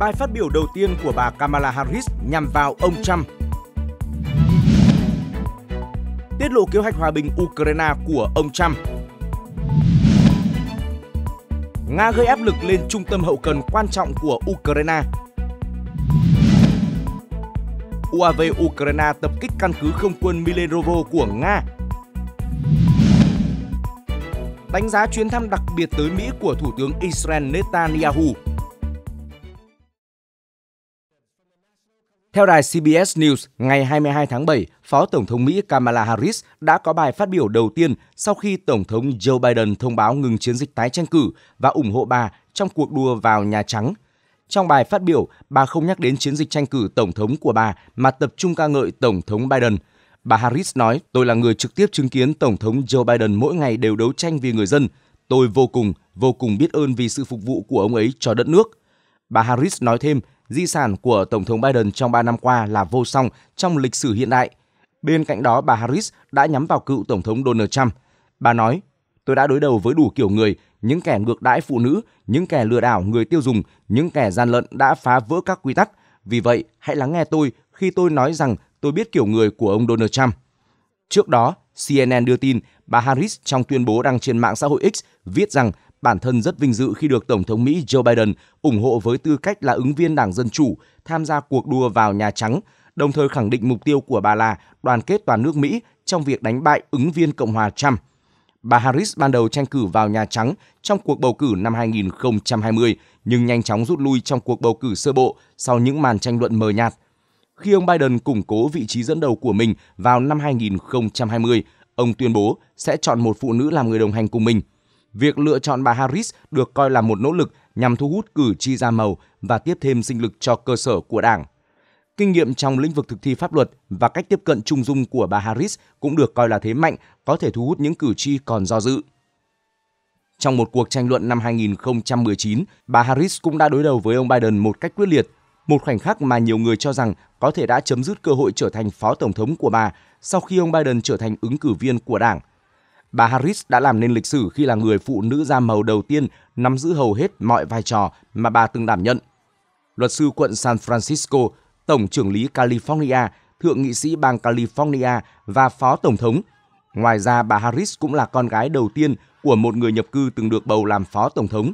bài phát biểu đầu tiên của bà Kamala Harris nhằm vào ông Trump. Tiết lộ kế hoạch hòa bình Ukraine của ông Trump. Nga gây áp lực lên trung tâm hậu cần quan trọng của Ukraine. UAV Ukraine tập kích căn cứ không quân Milenovo của Nga. Đánh giá chuyến thăm đặc biệt tới Mỹ của Thủ tướng Israel Netanyahu Theo đài CBS News, ngày 22 tháng 7, Phó Tổng thống Mỹ Kamala Harris đã có bài phát biểu đầu tiên sau khi Tổng thống Joe Biden thông báo ngừng chiến dịch tái tranh cử và ủng hộ bà trong cuộc đua vào Nhà Trắng. Trong bài phát biểu, bà không nhắc đến chiến dịch tranh cử Tổng thống của bà mà tập trung ca ngợi Tổng thống Biden. Bà Harris nói, tôi là người trực tiếp chứng kiến Tổng thống Joe Biden mỗi ngày đều đấu tranh vì người dân. Tôi vô cùng, vô cùng biết ơn vì sự phục vụ của ông ấy cho đất nước. Bà Harris nói thêm, Di sản của Tổng thống Biden trong 3 năm qua là vô song trong lịch sử hiện đại. Bên cạnh đó, bà Harris đã nhắm vào cựu Tổng thống Donald Trump. Bà nói, tôi đã đối đầu với đủ kiểu người, những kẻ ngược đãi phụ nữ, những kẻ lừa đảo người tiêu dùng, những kẻ gian lận đã phá vỡ các quy tắc. Vì vậy, hãy lắng nghe tôi khi tôi nói rằng tôi biết kiểu người của ông Donald Trump. Trước đó, CNN đưa tin bà Harris trong tuyên bố đăng trên mạng xã hội X viết rằng bản thân rất vinh dự khi được Tổng thống Mỹ Joe Biden ủng hộ với tư cách là ứng viên Đảng Dân Chủ tham gia cuộc đua vào Nhà Trắng, đồng thời khẳng định mục tiêu của bà là đoàn kết toàn nước Mỹ trong việc đánh bại ứng viên Cộng hòa Trump. Bà Harris ban đầu tranh cử vào Nhà Trắng trong cuộc bầu cử năm 2020, nhưng nhanh chóng rút lui trong cuộc bầu cử sơ bộ sau những màn tranh luận mờ nhạt. Khi ông Biden củng cố vị trí dẫn đầu của mình vào năm 2020, ông tuyên bố sẽ chọn một phụ nữ làm người đồng hành cùng mình – Việc lựa chọn bà Harris được coi là một nỗ lực nhằm thu hút cử tri da màu và tiếp thêm sinh lực cho cơ sở của đảng. Kinh nghiệm trong lĩnh vực thực thi pháp luật và cách tiếp cận trung dung của bà Harris cũng được coi là thế mạnh có thể thu hút những cử tri còn do dự. Trong một cuộc tranh luận năm 2019, bà Harris cũng đã đối đầu với ông Biden một cách quyết liệt, một khoảnh khắc mà nhiều người cho rằng có thể đã chấm dứt cơ hội trở thành phó tổng thống của bà sau khi ông Biden trở thành ứng cử viên của đảng Bà Harris đã làm nên lịch sử khi là người phụ nữ da màu đầu tiên nắm giữ hầu hết mọi vai trò mà bà từng đảm nhận. Luật sư quận San Francisco, Tổng trưởng lý California, Thượng nghị sĩ bang California và Phó Tổng thống. Ngoài ra, bà Harris cũng là con gái đầu tiên của một người nhập cư từng được bầu làm Phó Tổng thống.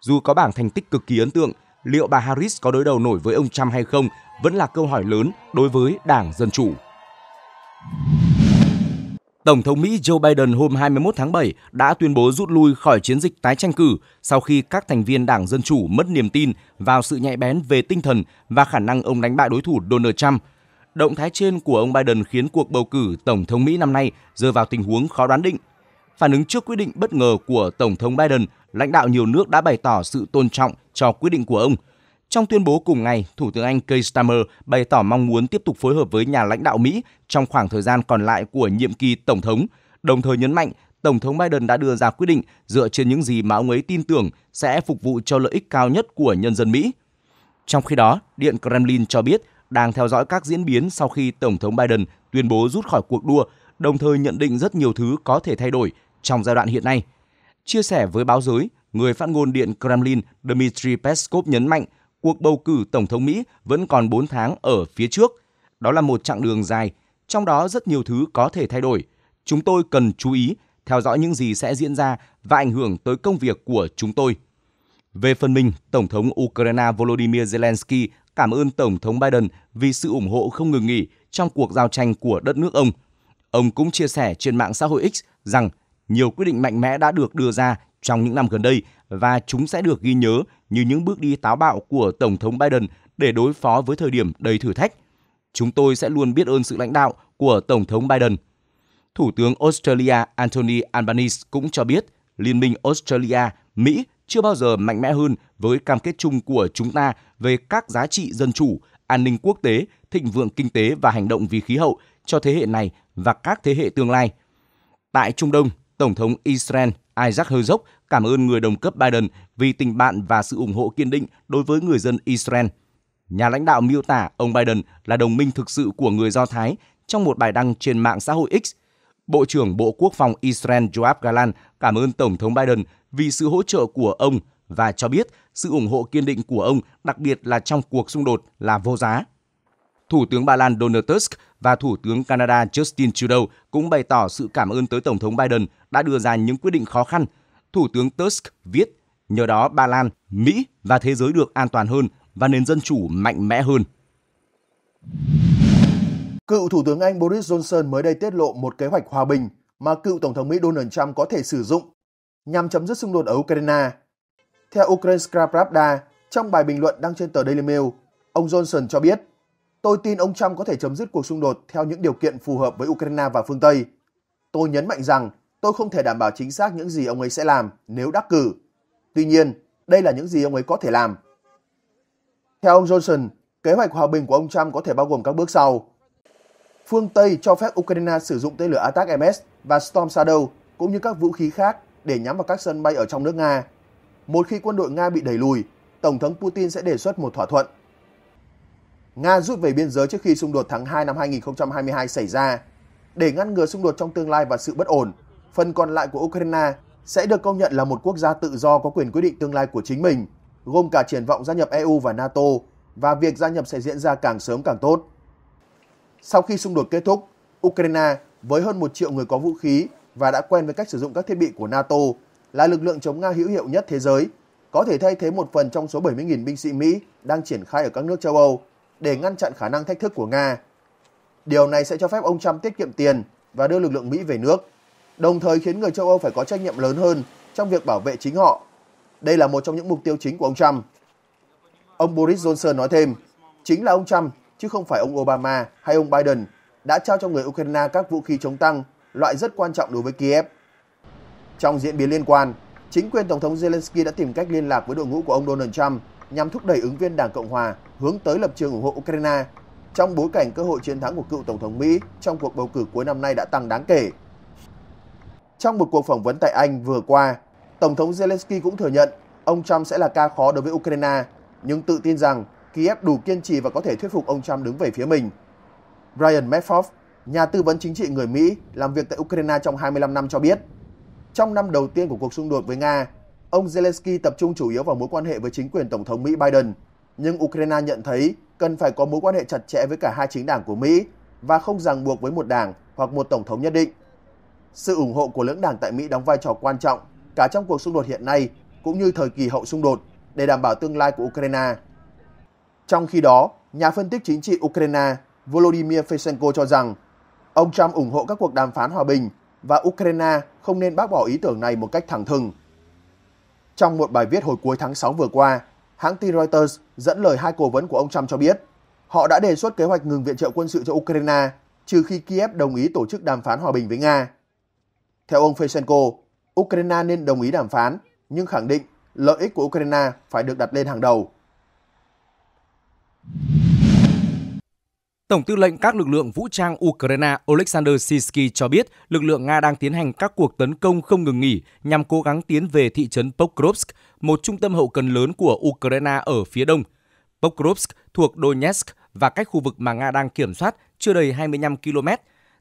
Dù có bảng thành tích cực kỳ ấn tượng, liệu bà Harris có đối đầu nổi với ông Trump hay không vẫn là câu hỏi lớn đối với Đảng Dân Chủ. Tổng thống Mỹ Joe Biden hôm 21 tháng 7 đã tuyên bố rút lui khỏi chiến dịch tái tranh cử sau khi các thành viên Đảng Dân Chủ mất niềm tin vào sự nhạy bén về tinh thần và khả năng ông đánh bại đối thủ Donald Trump. Động thái trên của ông Biden khiến cuộc bầu cử Tổng thống Mỹ năm nay rơi vào tình huống khó đoán định. Phản ứng trước quyết định bất ngờ của Tổng thống Biden, lãnh đạo nhiều nước đã bày tỏ sự tôn trọng cho quyết định của ông – trong tuyên bố cùng ngày, Thủ tướng Anh Keir Starmer bày tỏ mong muốn tiếp tục phối hợp với nhà lãnh đạo Mỹ trong khoảng thời gian còn lại của nhiệm kỳ Tổng thống, đồng thời nhấn mạnh Tổng thống Biden đã đưa ra quyết định dựa trên những gì mà ông ấy tin tưởng sẽ phục vụ cho lợi ích cao nhất của nhân dân Mỹ. Trong khi đó, Điện Kremlin cho biết đang theo dõi các diễn biến sau khi Tổng thống Biden tuyên bố rút khỏi cuộc đua, đồng thời nhận định rất nhiều thứ có thể thay đổi trong giai đoạn hiện nay. Chia sẻ với báo giới, người phát ngôn Điện Kremlin Dmitry Peskov nhấn mạnh cuộc bầu cử Tổng thống Mỹ vẫn còn 4 tháng ở phía trước. Đó là một chặng đường dài, trong đó rất nhiều thứ có thể thay đổi. Chúng tôi cần chú ý, theo dõi những gì sẽ diễn ra và ảnh hưởng tới công việc của chúng tôi. Về phần mình, Tổng thống Ukraine Volodymyr Zelensky cảm ơn Tổng thống Biden vì sự ủng hộ không ngừng nghỉ trong cuộc giao tranh của đất nước ông. Ông cũng chia sẻ trên mạng xã hội X rằng nhiều quyết định mạnh mẽ đã được đưa ra trong những năm gần đây và chúng sẽ được ghi nhớ như những bước đi táo bạo của Tổng thống Biden để đối phó với thời điểm đầy thử thách. Chúng tôi sẽ luôn biết ơn sự lãnh đạo của Tổng thống Biden. Thủ tướng Australia Anthony Albanese cũng cho biết Liên minh Australia, Mỹ chưa bao giờ mạnh mẽ hơn với cam kết chung của chúng ta về các giá trị dân chủ, an ninh quốc tế, thịnh vượng kinh tế và hành động vì khí hậu cho thế hệ này và các thế hệ tương lai. Tại Trung Đông, Tổng thống Israel Isaac Herzog cảm ơn người đồng cấp Biden vì tình bạn và sự ủng hộ kiên định đối với người dân Israel. Nhà lãnh đạo miêu tả ông Biden là đồng minh thực sự của người Do Thái trong một bài đăng trên mạng xã hội X. Bộ trưởng Bộ Quốc phòng Israel Joab Galan cảm ơn Tổng thống Biden vì sự hỗ trợ của ông và cho biết sự ủng hộ kiên định của ông, đặc biệt là trong cuộc xung đột, là vô giá. Thủ tướng Ba Lan Donald Tusk và Thủ tướng Canada Justin Trudeau cũng bày tỏ sự cảm ơn tới Tổng thống Biden đã đưa ra những quyết định khó khăn Thủ tướng Tusk viết, nhờ đó Ba Lan, Mỹ và thế giới được an toàn hơn và nền dân chủ mạnh mẽ hơn. Cựu Thủ tướng Anh Boris Johnson mới đây tiết lộ một kế hoạch hòa bình mà cựu Tổng thống Mỹ Donald Trump có thể sử dụng nhằm chấm dứt xung đột ở Ukraine. Theo Ukrainska Pravda, trong bài bình luận đăng trên tờ Daily Mail, ông Johnson cho biết, Tôi tin ông Trump có thể chấm dứt cuộc xung đột theo những điều kiện phù hợp với Ukraine và phương Tây. Tôi nhấn mạnh rằng tôi không thể đảm bảo chính xác những gì ông ấy sẽ làm nếu đắc cử. Tuy nhiên, đây là những gì ông ấy có thể làm. Theo ông Johnson, kế hoạch hòa bình của ông Trump có thể bao gồm các bước sau. Phương Tây cho phép Ukraine sử dụng tên lửa Attack MS và Storm Shadow cũng như các vũ khí khác để nhắm vào các sân bay ở trong nước Nga. Một khi quân đội Nga bị đẩy lùi, Tổng thống Putin sẽ đề xuất một thỏa thuận. Nga rút về biên giới trước khi xung đột tháng 2 năm 2022 xảy ra để ngăn ngừa xung đột trong tương lai và sự bất ổn phần còn lại của Ukraine sẽ được công nhận là một quốc gia tự do có quyền quyết định tương lai của chính mình, gồm cả triển vọng gia nhập EU và NATO và việc gia nhập sẽ diễn ra càng sớm càng tốt. Sau khi xung đột kết thúc, Ukraine với hơn một triệu người có vũ khí và đã quen với cách sử dụng các thiết bị của NATO là lực lượng chống Nga hữu hiệu nhất thế giới, có thể thay thế một phần trong số 70.000 binh sĩ Mỹ đang triển khai ở các nước châu Âu để ngăn chặn khả năng thách thức của Nga. Điều này sẽ cho phép ông Trump tiết kiệm tiền và đưa lực lượng Mỹ về nước đồng thời khiến người châu Âu phải có trách nhiệm lớn hơn trong việc bảo vệ chính họ. Đây là một trong những mục tiêu chính của ông Trump. Ông Boris Johnson nói thêm, chính là ông Trump, chứ không phải ông Obama hay ông Biden, đã trao cho người Ukraine các vũ khí chống tăng, loại rất quan trọng đối với Kiev. Trong diễn biến liên quan, chính quyền Tổng thống Zelensky đã tìm cách liên lạc với đội ngũ của ông Donald Trump nhằm thúc đẩy ứng viên Đảng Cộng Hòa hướng tới lập trường ủng hộ Ukraine trong bối cảnh cơ hội chiến thắng của cựu Tổng thống Mỹ trong cuộc bầu cử cuối năm nay đã tăng đáng kể. Trong một cuộc phỏng vấn tại Anh vừa qua, Tổng thống Zelensky cũng thừa nhận ông Trump sẽ là ca khó đối với Ukraine, nhưng tự tin rằng Kiev đủ kiên trì và có thể thuyết phục ông Trump đứng về phía mình. Brian Medford, nhà tư vấn chính trị người Mỹ làm việc tại Ukraine trong 25 năm cho biết, trong năm đầu tiên của cuộc xung đột với Nga, ông Zelensky tập trung chủ yếu vào mối quan hệ với chính quyền Tổng thống Mỹ Biden, nhưng Ukraine nhận thấy cần phải có mối quan hệ chặt chẽ với cả hai chính đảng của Mỹ và không ràng buộc với một đảng hoặc một tổng thống nhất định sự ủng hộ của lưỡng đảng tại Mỹ đóng vai trò quan trọng cả trong cuộc xung đột hiện nay cũng như thời kỳ hậu xung đột để đảm bảo tương lai của Ukraine. Trong khi đó, nhà phân tích chính trị Ukraine Volodymyr Fesenko cho rằng ông Trump ủng hộ các cuộc đàm phán hòa bình và Ukraine không nên bác bỏ ý tưởng này một cách thẳng thừng. Trong một bài viết hồi cuối tháng 6 vừa qua, hãng tin Reuters dẫn lời hai cố vấn của ông Trump cho biết họ đã đề xuất kế hoạch ngừng viện trợ quân sự cho Ukraine trừ khi Kiev đồng ý tổ chức đàm phán hòa bình với Nga. Theo ông Fechenko, Ukraine nên đồng ý đàm phán, nhưng khẳng định lợi ích của Ukraine phải được đặt lên hàng đầu. Tổng tư lệnh các lực lượng vũ trang Ukraine Oleksandr Sisky cho biết lực lượng Nga đang tiến hành các cuộc tấn công không ngừng nghỉ nhằm cố gắng tiến về thị trấn Pokrovsk, một trung tâm hậu cần lớn của Ukraine ở phía đông. Pokrovsk thuộc Donetsk và cách khu vực mà Nga đang kiểm soát chưa đầy 25 km.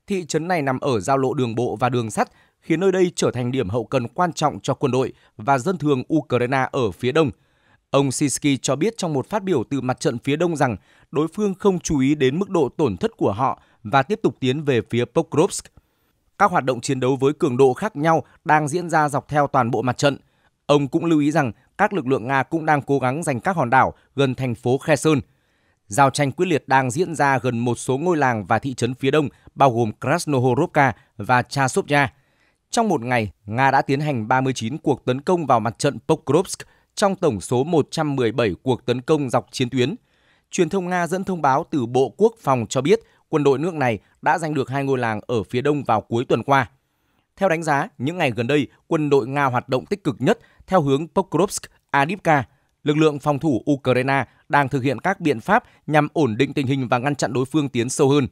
Thị trấn này nằm ở giao lộ đường bộ và đường sắt khiến nơi đây trở thành điểm hậu cần quan trọng cho quân đội và dân thường Ukraine ở phía đông. Ông Sisky cho biết trong một phát biểu từ mặt trận phía đông rằng đối phương không chú ý đến mức độ tổn thất của họ và tiếp tục tiến về phía Pokrovsk. Các hoạt động chiến đấu với cường độ khác nhau đang diễn ra dọc theo toàn bộ mặt trận. Ông cũng lưu ý rằng các lực lượng Nga cũng đang cố gắng giành các hòn đảo gần thành phố Kherson. Giao tranh quyết liệt đang diễn ra gần một số ngôi làng và thị trấn phía đông, bao gồm Krasnohorovka và Chasovya. Trong một ngày, Nga đã tiến hành 39 cuộc tấn công vào mặt trận Pokrovsk trong tổng số 117 cuộc tấn công dọc chiến tuyến. Truyền thông Nga dẫn thông báo từ Bộ Quốc phòng cho biết quân đội nước này đã giành được hai ngôi làng ở phía đông vào cuối tuần qua. Theo đánh giá, những ngày gần đây, quân đội Nga hoạt động tích cực nhất theo hướng Pokrovsk, Adivka. Lực lượng phòng thủ Ukraine đang thực hiện các biện pháp nhằm ổn định tình hình và ngăn chặn đối phương tiến sâu hơn.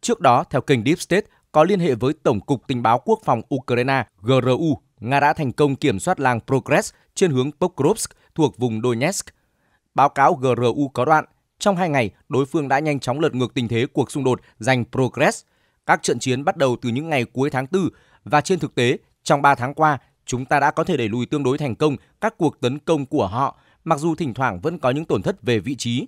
Trước đó, theo kênh Deep State, có liên hệ với Tổng cục Tình báo Quốc phòng Ukraine GRU, Nga đã thành công kiểm soát làng Progress trên hướng Pokrovsk thuộc vùng Donetsk. Báo cáo GRU có đoạn, trong hai ngày, đối phương đã nhanh chóng lật ngược tình thế cuộc xung đột giành Progress. Các trận chiến bắt đầu từ những ngày cuối tháng 4 và trên thực tế, trong 3 tháng qua, chúng ta đã có thể đẩy lùi tương đối thành công các cuộc tấn công của họ, mặc dù thỉnh thoảng vẫn có những tổn thất về vị trí.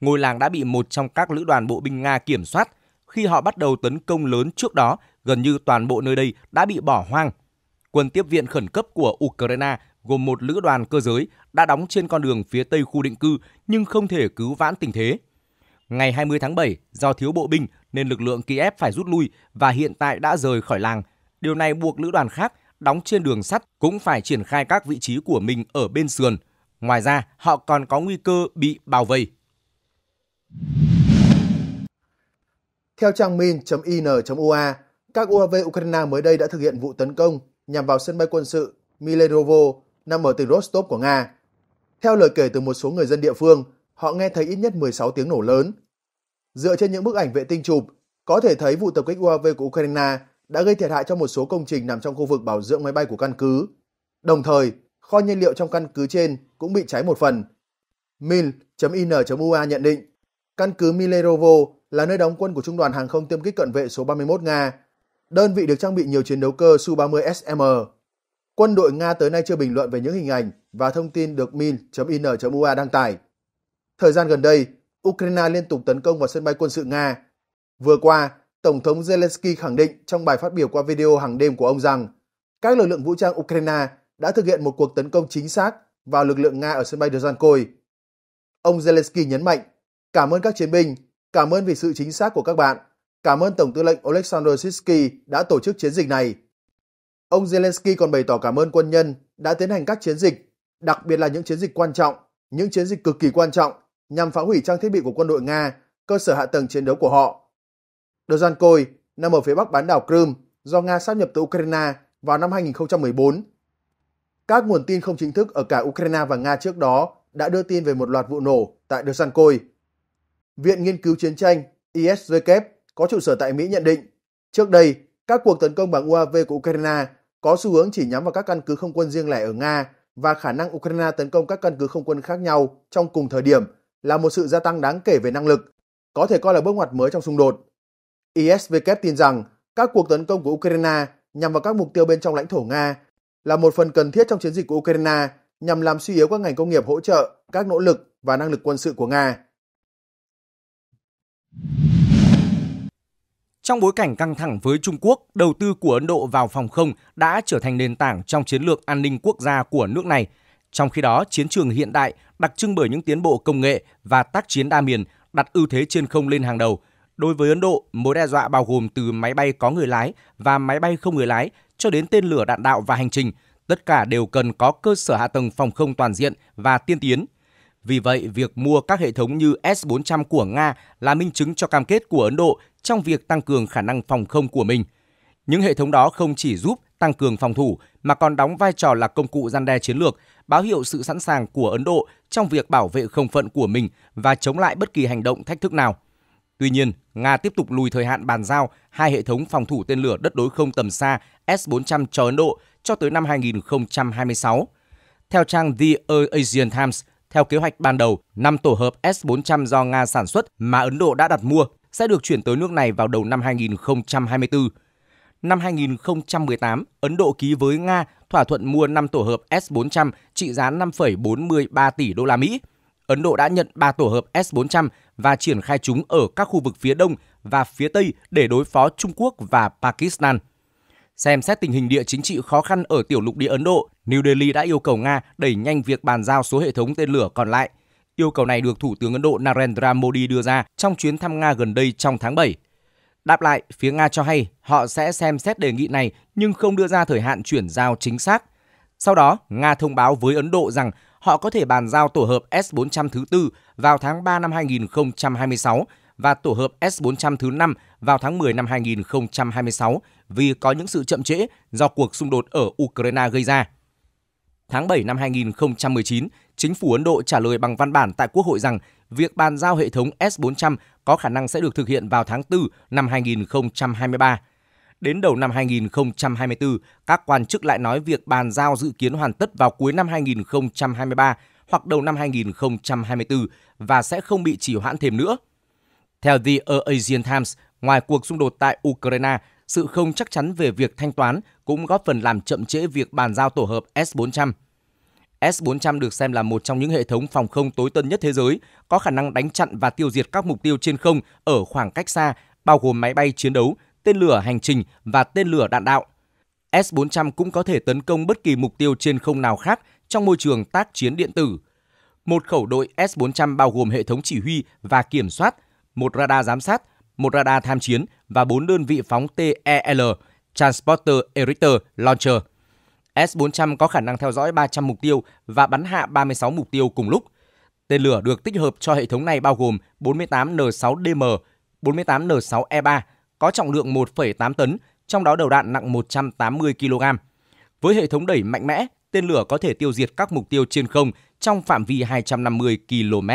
Ngôi làng đã bị một trong các lữ đoàn bộ binh Nga kiểm soát – khi họ bắt đầu tấn công lớn trước đó, gần như toàn bộ nơi đây đã bị bỏ hoang. Quân tiếp viện khẩn cấp của Ukraine gồm một lữ đoàn cơ giới đã đóng trên con đường phía tây khu định cư nhưng không thể cứu vãn tình thế. Ngày 20 tháng 7, do thiếu bộ binh nên lực lượng Kiev phải rút lui và hiện tại đã rời khỏi làng. Điều này buộc lữ đoàn khác đóng trên đường sắt cũng phải triển khai các vị trí của mình ở bên sườn. Ngoài ra, họ còn có nguy cơ bị bao vây. Theo trang min.in.ua, các UAV Ukraine mới đây đã thực hiện vụ tấn công nhằm vào sân bay quân sự Milerovo nằm ở tỉnh Rostov của Nga. Theo lời kể từ một số người dân địa phương, họ nghe thấy ít nhất 16 tiếng nổ lớn. Dựa trên những bức ảnh vệ tinh chụp, có thể thấy vụ tập kích UAV của Ukraine đã gây thiệt hại cho một số công trình nằm trong khu vực bảo dưỡng máy bay của căn cứ. Đồng thời, kho nhiên liệu trong căn cứ trên cũng bị cháy một phần. Mil.in.ua nhận định, căn cứ Milerovo là nơi đóng quân của Trung đoàn Hàng không Tiêm kích Cận vệ số 31 Nga, đơn vị được trang bị nhiều chiến đấu cơ Su-30SM. Quân đội Nga tới nay chưa bình luận về những hình ảnh và thông tin được min.in.ua đăng tải. Thời gian gần đây, Ukraine liên tục tấn công vào sân bay quân sự Nga. Vừa qua, Tổng thống Zelensky khẳng định trong bài phát biểu qua video hàng đêm của ông rằng các lực lượng vũ trang Ukraine đã thực hiện một cuộc tấn công chính xác vào lực lượng Nga ở sân bay Dzhankoy. Ông Zelensky nhấn mạnh, cảm ơn các chiến binh, Cảm ơn vì sự chính xác của các bạn. Cảm ơn Tổng tư lệnh Oleksandr Sitsky đã tổ chức chiến dịch này. Ông Zelensky còn bày tỏ cảm ơn quân nhân đã tiến hành các chiến dịch, đặc biệt là những chiến dịch quan trọng, những chiến dịch cực kỳ quan trọng nhằm phá hủy trang thiết bị của quân đội Nga, cơ sở hạ tầng chiến đấu của họ. Dozhankoi nằm ở phía bắc bán đảo Crimea do Nga sáp nhập từ Ukraine vào năm 2014. Các nguồn tin không chính thức ở cả Ukraine và Nga trước đó đã đưa tin về một loạt vụ nổ tại Dozhankoi. Viện Nghiên cứu Chiến tranh ISJK có trụ sở tại Mỹ nhận định, trước đây các cuộc tấn công bằng UAV của Ukraine có xu hướng chỉ nhắm vào các căn cứ không quân riêng lẻ ở Nga và khả năng Ukraine tấn công các căn cứ không quân khác nhau trong cùng thời điểm là một sự gia tăng đáng kể về năng lực, có thể coi là bước ngoặt mới trong xung đột. ISVK tin rằng các cuộc tấn công của Ukraine nhằm vào các mục tiêu bên trong lãnh thổ Nga là một phần cần thiết trong chiến dịch của Ukraine nhằm làm suy yếu các ngành công nghiệp hỗ trợ, các nỗ lực và năng lực quân sự của Nga. Trong bối cảnh căng thẳng với Trung Quốc, đầu tư của Ấn Độ vào phòng không đã trở thành nền tảng trong chiến lược an ninh quốc gia của nước này. Trong khi đó, chiến trường hiện đại đặc trưng bởi những tiến bộ công nghệ và tác chiến đa miền đặt ưu thế trên không lên hàng đầu. Đối với Ấn Độ, mối đe dọa bao gồm từ máy bay có người lái và máy bay không người lái cho đến tên lửa đạn đạo và hành trình, tất cả đều cần có cơ sở hạ tầng phòng không toàn diện và tiên tiến vì vậy, việc mua các hệ thống như S-400 của Nga là minh chứng cho cam kết của Ấn Độ trong việc tăng cường khả năng phòng không của mình. Những hệ thống đó không chỉ giúp tăng cường phòng thủ mà còn đóng vai trò là công cụ gian đe chiến lược, báo hiệu sự sẵn sàng của Ấn Độ trong việc bảo vệ không phận của mình và chống lại bất kỳ hành động thách thức nào. Tuy nhiên, Nga tiếp tục lùi thời hạn bàn giao hai hệ thống phòng thủ tên lửa đất đối không tầm xa S-400 cho Ấn Độ cho tới năm 2026. Theo trang The Asian Times, theo kế hoạch ban đầu, 5 tổ hợp S-400 do Nga sản xuất mà Ấn Độ đã đặt mua sẽ được chuyển tới nước này vào đầu năm 2024. Năm 2018, Ấn Độ ký với Nga thỏa thuận mua 5 tổ hợp S-400 trị giá 5,43 tỷ đô la Mỹ. Ấn Độ đã nhận 3 tổ hợp S-400 và triển khai chúng ở các khu vực phía đông và phía tây để đối phó Trung Quốc và Pakistan. Xem xét tình hình địa chính trị khó khăn ở tiểu lục địa Ấn Độ, New Delhi đã yêu cầu Nga đẩy nhanh việc bàn giao số hệ thống tên lửa còn lại. Yêu cầu này được Thủ tướng Ấn Độ Narendra Modi đưa ra trong chuyến thăm Nga gần đây trong tháng 7. Đáp lại, phía Nga cho hay họ sẽ xem xét đề nghị này nhưng không đưa ra thời hạn chuyển giao chính xác. Sau đó, Nga thông báo với Ấn Độ rằng họ có thể bàn giao tổ hợp S-400 thứ tư vào tháng 3 năm 2026 và tổ hợp S-400 thứ năm vào tháng 10 năm 2026 vì có những sự chậm trễ do cuộc xung đột ở Ukraine gây ra. Tháng 7 năm 2019, chính phủ Ấn Độ trả lời bằng văn bản tại Quốc hội rằng việc bàn giao hệ thống S400 có khả năng sẽ được thực hiện vào tháng 4 năm 2023. Đến đầu năm 2024, các quan chức lại nói việc bàn giao dự kiến hoàn tất vào cuối năm 2023 hoặc đầu năm 2024 và sẽ không bị trì hoãn thêm nữa. Theo The Asian Times, ngoài cuộc xung đột tại Ukraine, sự không chắc chắn về việc thanh toán cũng góp phần làm chậm trễ việc bàn giao tổ hợp S-400. S-400 được xem là một trong những hệ thống phòng không tối tân nhất thế giới, có khả năng đánh chặn và tiêu diệt các mục tiêu trên không ở khoảng cách xa, bao gồm máy bay chiến đấu, tên lửa hành trình và tên lửa đạn đạo. S-400 cũng có thể tấn công bất kỳ mục tiêu trên không nào khác trong môi trường tác chiến điện tử. Một khẩu đội S-400 bao gồm hệ thống chỉ huy và kiểm soát, một radar giám sát, một radar tham chiến và bốn đơn vị phóng TEL, Transporter Erector Launcher. S-400 có khả năng theo dõi 300 mục tiêu và bắn hạ 36 mục tiêu cùng lúc. Tên lửa được tích hợp cho hệ thống này bao gồm 48N6DM, 48N6E3 có trọng lượng 1,8 tấn, trong đó đầu đạn nặng 180 kg. Với hệ thống đẩy mạnh mẽ, tên lửa có thể tiêu diệt các mục tiêu trên không trong phạm vi 250 km.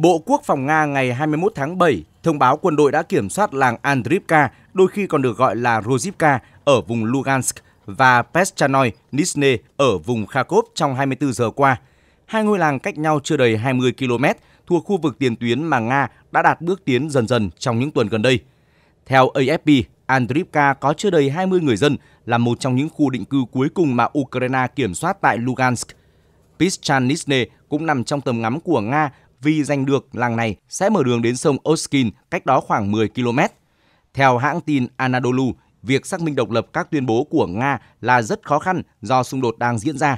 Bộ Quốc phòng Nga ngày 21 tháng 7 thông báo quân đội đã kiểm soát làng Andrivka, đôi khi còn được gọi là Rozivka, ở vùng Lugansk và Peshchanoy, Nizhne ở vùng Kharkov trong 24 giờ qua. Hai ngôi làng cách nhau chưa đầy 20 km thuộc khu vực tiền tuyến mà Nga đã đạt bước tiến dần dần trong những tuần gần đây. Theo AFP, Andrivka có chưa đầy 20 người dân là một trong những khu định cư cuối cùng mà Ukraine kiểm soát tại Lugansk. Pishchan cũng nằm trong tầm ngắm của Nga vì giành được làng này sẽ mở đường đến sông Oskin cách đó khoảng 10 km. Theo hãng tin Anadolu, việc xác minh độc lập các tuyên bố của Nga là rất khó khăn do xung đột đang diễn ra.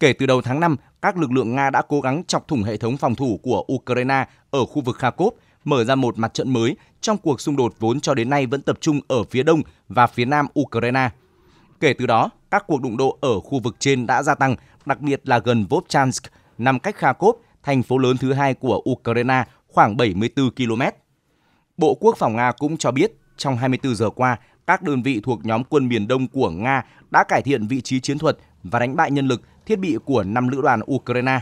Kể từ đầu tháng 5, các lực lượng Nga đã cố gắng chọc thủng hệ thống phòng thủ của Ukraine ở khu vực Kharkov, mở ra một mặt trận mới trong cuộc xung đột vốn cho đến nay vẫn tập trung ở phía đông và phía nam Ukraine. Kể từ đó, các cuộc đụng độ ở khu vực trên đã gia tăng, đặc biệt là gần Vovchansk, nằm cách Kharkov thành phố lớn thứ hai của Ukraine khoảng 74 km. Bộ Quốc phòng Nga cũng cho biết trong 24 giờ qua, các đơn vị thuộc nhóm quân miền Đông của Nga đã cải thiện vị trí chiến thuật và đánh bại nhân lực, thiết bị của 5 lữ đoàn Ukraine.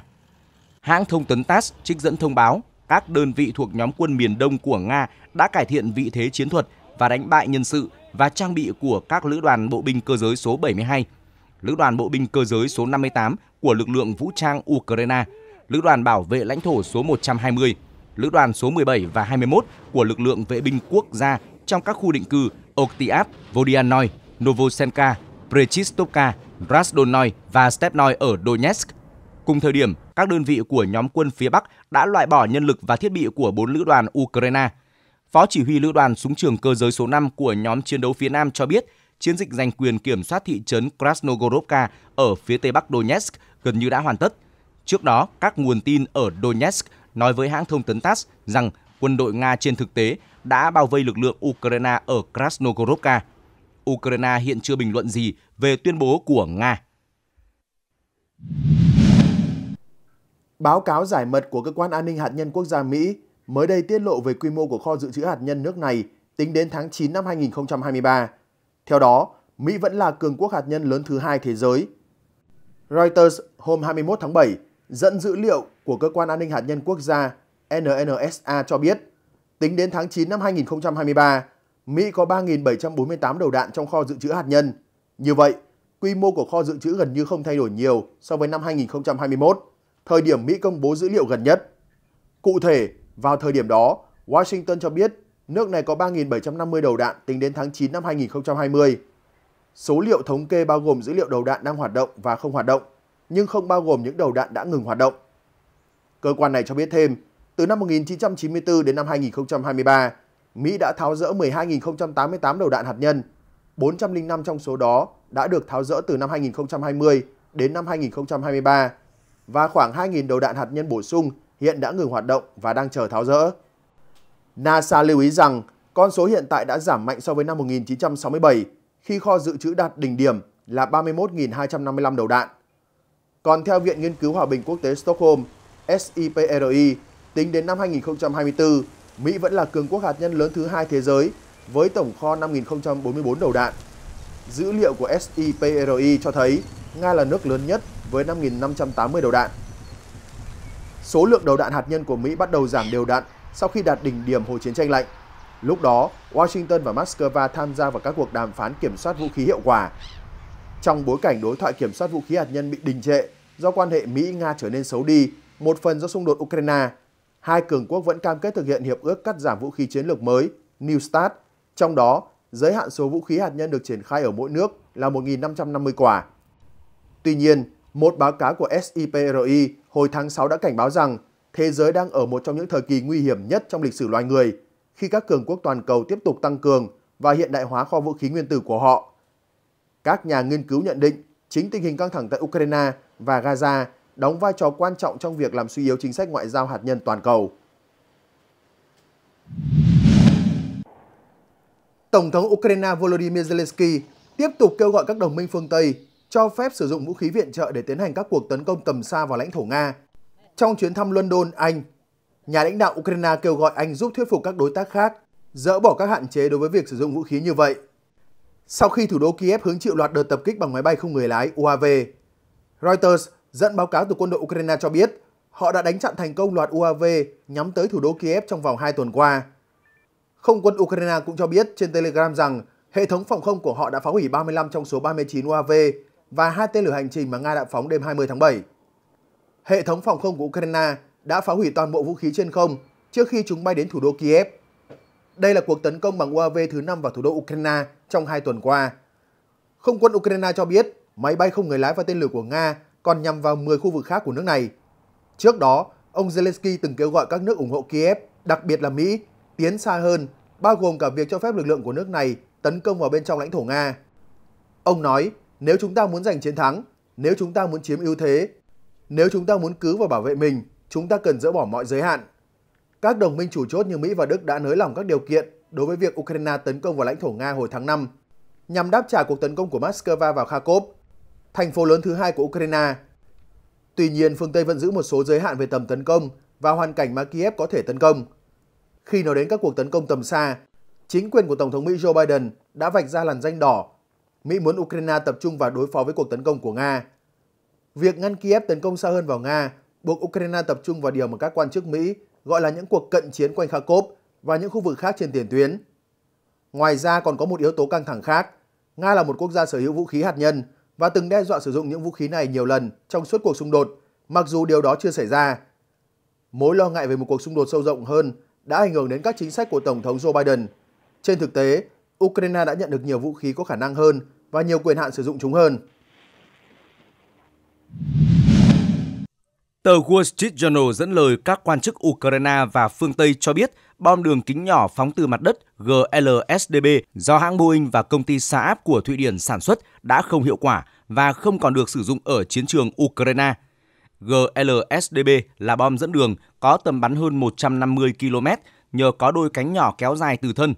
Hãng thông tấn TASS trích dẫn thông báo các đơn vị thuộc nhóm quân miền Đông của Nga đã cải thiện vị thế chiến thuật và đánh bại nhân sự và trang bị của các lữ đoàn bộ binh cơ giới số 72, lữ đoàn bộ binh cơ giới số 58 của lực lượng vũ trang Ukraine – Lữ đoàn bảo vệ lãnh thổ số 120, Lữ đoàn số 17 và 21 của lực lượng vệ binh quốc gia trong các khu định cư Oktiab, Vodianoy, Novosenka, Prechistovka, Rasdonoy và Stepnoy ở Donetsk. Cùng thời điểm, các đơn vị của nhóm quân phía Bắc đã loại bỏ nhân lực và thiết bị của 4 lữ đoàn Ukraine. Phó chỉ huy lữ đoàn súng trường cơ giới số 5 của nhóm chiến đấu phía Nam cho biết, chiến dịch giành quyền kiểm soát thị trấn Krasnogorovka ở phía tây bắc Donetsk gần như đã hoàn tất – Trước đó, các nguồn tin ở Donetsk nói với hãng thông tấn TASS rằng quân đội Nga trên thực tế đã bao vây lực lượng Ukraine ở Krasnogorovka. Ukraine hiện chưa bình luận gì về tuyên bố của Nga. Báo cáo giải mật của Cơ quan An ninh Hạt nhân Quốc gia Mỹ mới đây tiết lộ về quy mô của kho dự trữ hạt nhân nước này tính đến tháng 9 năm 2023. Theo đó, Mỹ vẫn là cường quốc hạt nhân lớn thứ hai thế giới. Reuters hôm 21 tháng 7 dẫn dữ liệu của Cơ quan An ninh Hạt nhân Quốc gia NNSA cho biết, tính đến tháng 9 năm 2023, Mỹ có 3.748 đầu đạn trong kho dự trữ hạt nhân. Như vậy, quy mô của kho dự trữ gần như không thay đổi nhiều so với năm 2021, thời điểm Mỹ công bố dữ liệu gần nhất. Cụ thể, vào thời điểm đó, Washington cho biết nước này có 3.750 đầu đạn tính đến tháng 9 năm 2020. Số liệu thống kê bao gồm dữ liệu đầu đạn đang hoạt động và không hoạt động, nhưng không bao gồm những đầu đạn đã ngừng hoạt động. Cơ quan này cho biết thêm, từ năm 1994 đến năm 2023, Mỹ đã tháo rỡ 12.088 đầu đạn hạt nhân, 405 trong số đó đã được tháo rỡ từ năm 2020 đến năm 2023 và khoảng 2.000 đầu đạn hạt nhân bổ sung hiện đã ngừng hoạt động và đang chờ tháo rỡ. NASA lưu ý rằng con số hiện tại đã giảm mạnh so với năm 1967 khi kho dự trữ đạt đỉnh điểm là 31.255 đầu đạn. Còn theo Viện Nghiên cứu Hòa bình Quốc tế Stockholm, SIPRI, tính đến năm 2024, Mỹ vẫn là cường quốc hạt nhân lớn thứ hai thế giới với tổng kho 5.044 đầu đạn. Dữ liệu của SIPRI cho thấy Nga là nước lớn nhất với 5.580 đầu đạn. Số lượng đầu đạn hạt nhân của Mỹ bắt đầu giảm đều đặn sau khi đạt đỉnh điểm hồi chiến tranh lạnh. Lúc đó, Washington và Moscow tham gia vào các cuộc đàm phán kiểm soát vũ khí hiệu quả trong bối cảnh đối thoại kiểm soát vũ khí hạt nhân bị đình trệ do quan hệ Mỹ-Nga trở nên xấu đi, một phần do xung đột Ukraine, hai cường quốc vẫn cam kết thực hiện hiệp ước cắt giảm vũ khí chiến lược mới New START, trong đó giới hạn số vũ khí hạt nhân được triển khai ở mỗi nước là 1.550 quả. Tuy nhiên, một báo cáo của SIPRI hồi tháng 6 đã cảnh báo rằng thế giới đang ở một trong những thời kỳ nguy hiểm nhất trong lịch sử loài người, khi các cường quốc toàn cầu tiếp tục tăng cường và hiện đại hóa kho vũ khí nguyên tử của họ các nhà nghiên cứu nhận định chính tình hình căng thẳng tại Ukraine và Gaza đóng vai trò quan trọng trong việc làm suy yếu chính sách ngoại giao hạt nhân toàn cầu. Tổng thống Ukraine Volodymyr Zelensky tiếp tục kêu gọi các đồng minh phương Tây cho phép sử dụng vũ khí viện trợ để tiến hành các cuộc tấn công tầm xa vào lãnh thổ Nga. Trong chuyến thăm London, Anh, nhà lãnh đạo Ukraine kêu gọi Anh giúp thuyết phục các đối tác khác dỡ bỏ các hạn chế đối với việc sử dụng vũ khí như vậy sau khi thủ đô Kiev hứng chịu loạt đợt tập kích bằng máy bay không người lái UAV. Reuters dẫn báo cáo từ quân đội Ukraine cho biết họ đã đánh chặn thành công loạt UAV nhắm tới thủ đô Kiev trong vòng 2 tuần qua. Không quân Ukraine cũng cho biết trên Telegram rằng hệ thống phòng không của họ đã phá hủy 35 trong số 39 UAV và hai tên lửa hành trình mà Nga đã phóng đêm 20 tháng 7. Hệ thống phòng không của Ukraine đã phá hủy toàn bộ vũ khí trên không trước khi chúng bay đến thủ đô Kiev. Đây là cuộc tấn công bằng UAV thứ năm vào thủ đô Ukraine trong hai tuần qua. Không quân Ukraine cho biết máy bay không người lái và tên lửa của Nga còn nhằm vào 10 khu vực khác của nước này. Trước đó, ông Zelensky từng kêu gọi các nước ủng hộ Kiev, đặc biệt là Mỹ, tiến xa hơn, bao gồm cả việc cho phép lực lượng của nước này tấn công vào bên trong lãnh thổ Nga. Ông nói, nếu chúng ta muốn giành chiến thắng, nếu chúng ta muốn chiếm ưu thế, nếu chúng ta muốn cứu và bảo vệ mình, chúng ta cần dỡ bỏ mọi giới hạn. Các đồng minh chủ chốt như Mỹ và Đức đã nới lỏng các điều kiện đối với việc Ukraine tấn công vào lãnh thổ Nga hồi tháng 5 nhằm đáp trả cuộc tấn công của Moscow vào Kharkov, thành phố lớn thứ hai của Ukraine. Tuy nhiên, phương Tây vẫn giữ một số giới hạn về tầm tấn công và hoàn cảnh mà Kiev có thể tấn công. Khi nói đến các cuộc tấn công tầm xa, chính quyền của Tổng thống Mỹ Joe Biden đã vạch ra làn danh đỏ. Mỹ muốn Ukraine tập trung và đối phó với cuộc tấn công của Nga. Việc ngăn Kiev tấn công xa hơn vào Nga buộc Ukraine tập trung vào điều mà các quan chức Mỹ gọi là những cuộc cận chiến quanh Kharkov và những khu vực khác trên tiền tuyến. Ngoài ra còn có một yếu tố căng thẳng khác. Nga là một quốc gia sở hữu vũ khí hạt nhân và từng đe dọa sử dụng những vũ khí này nhiều lần trong suốt cuộc xung đột, mặc dù điều đó chưa xảy ra. Mối lo ngại về một cuộc xung đột sâu rộng hơn đã ảnh hưởng đến các chính sách của Tổng thống Joe Biden. Trên thực tế, Ukraine đã nhận được nhiều vũ khí có khả năng hơn và nhiều quyền hạn sử dụng chúng hơn. Tờ Wall Street Journal dẫn lời các quan chức Ukraine và phương Tây cho biết bom đường kính nhỏ phóng từ mặt đất GLSDB do hãng Boeing và công ty Saab của Thụy Điển sản xuất đã không hiệu quả và không còn được sử dụng ở chiến trường Ukraine. GLSDB là bom dẫn đường có tầm bắn hơn 150 km nhờ có đôi cánh nhỏ kéo dài từ thân.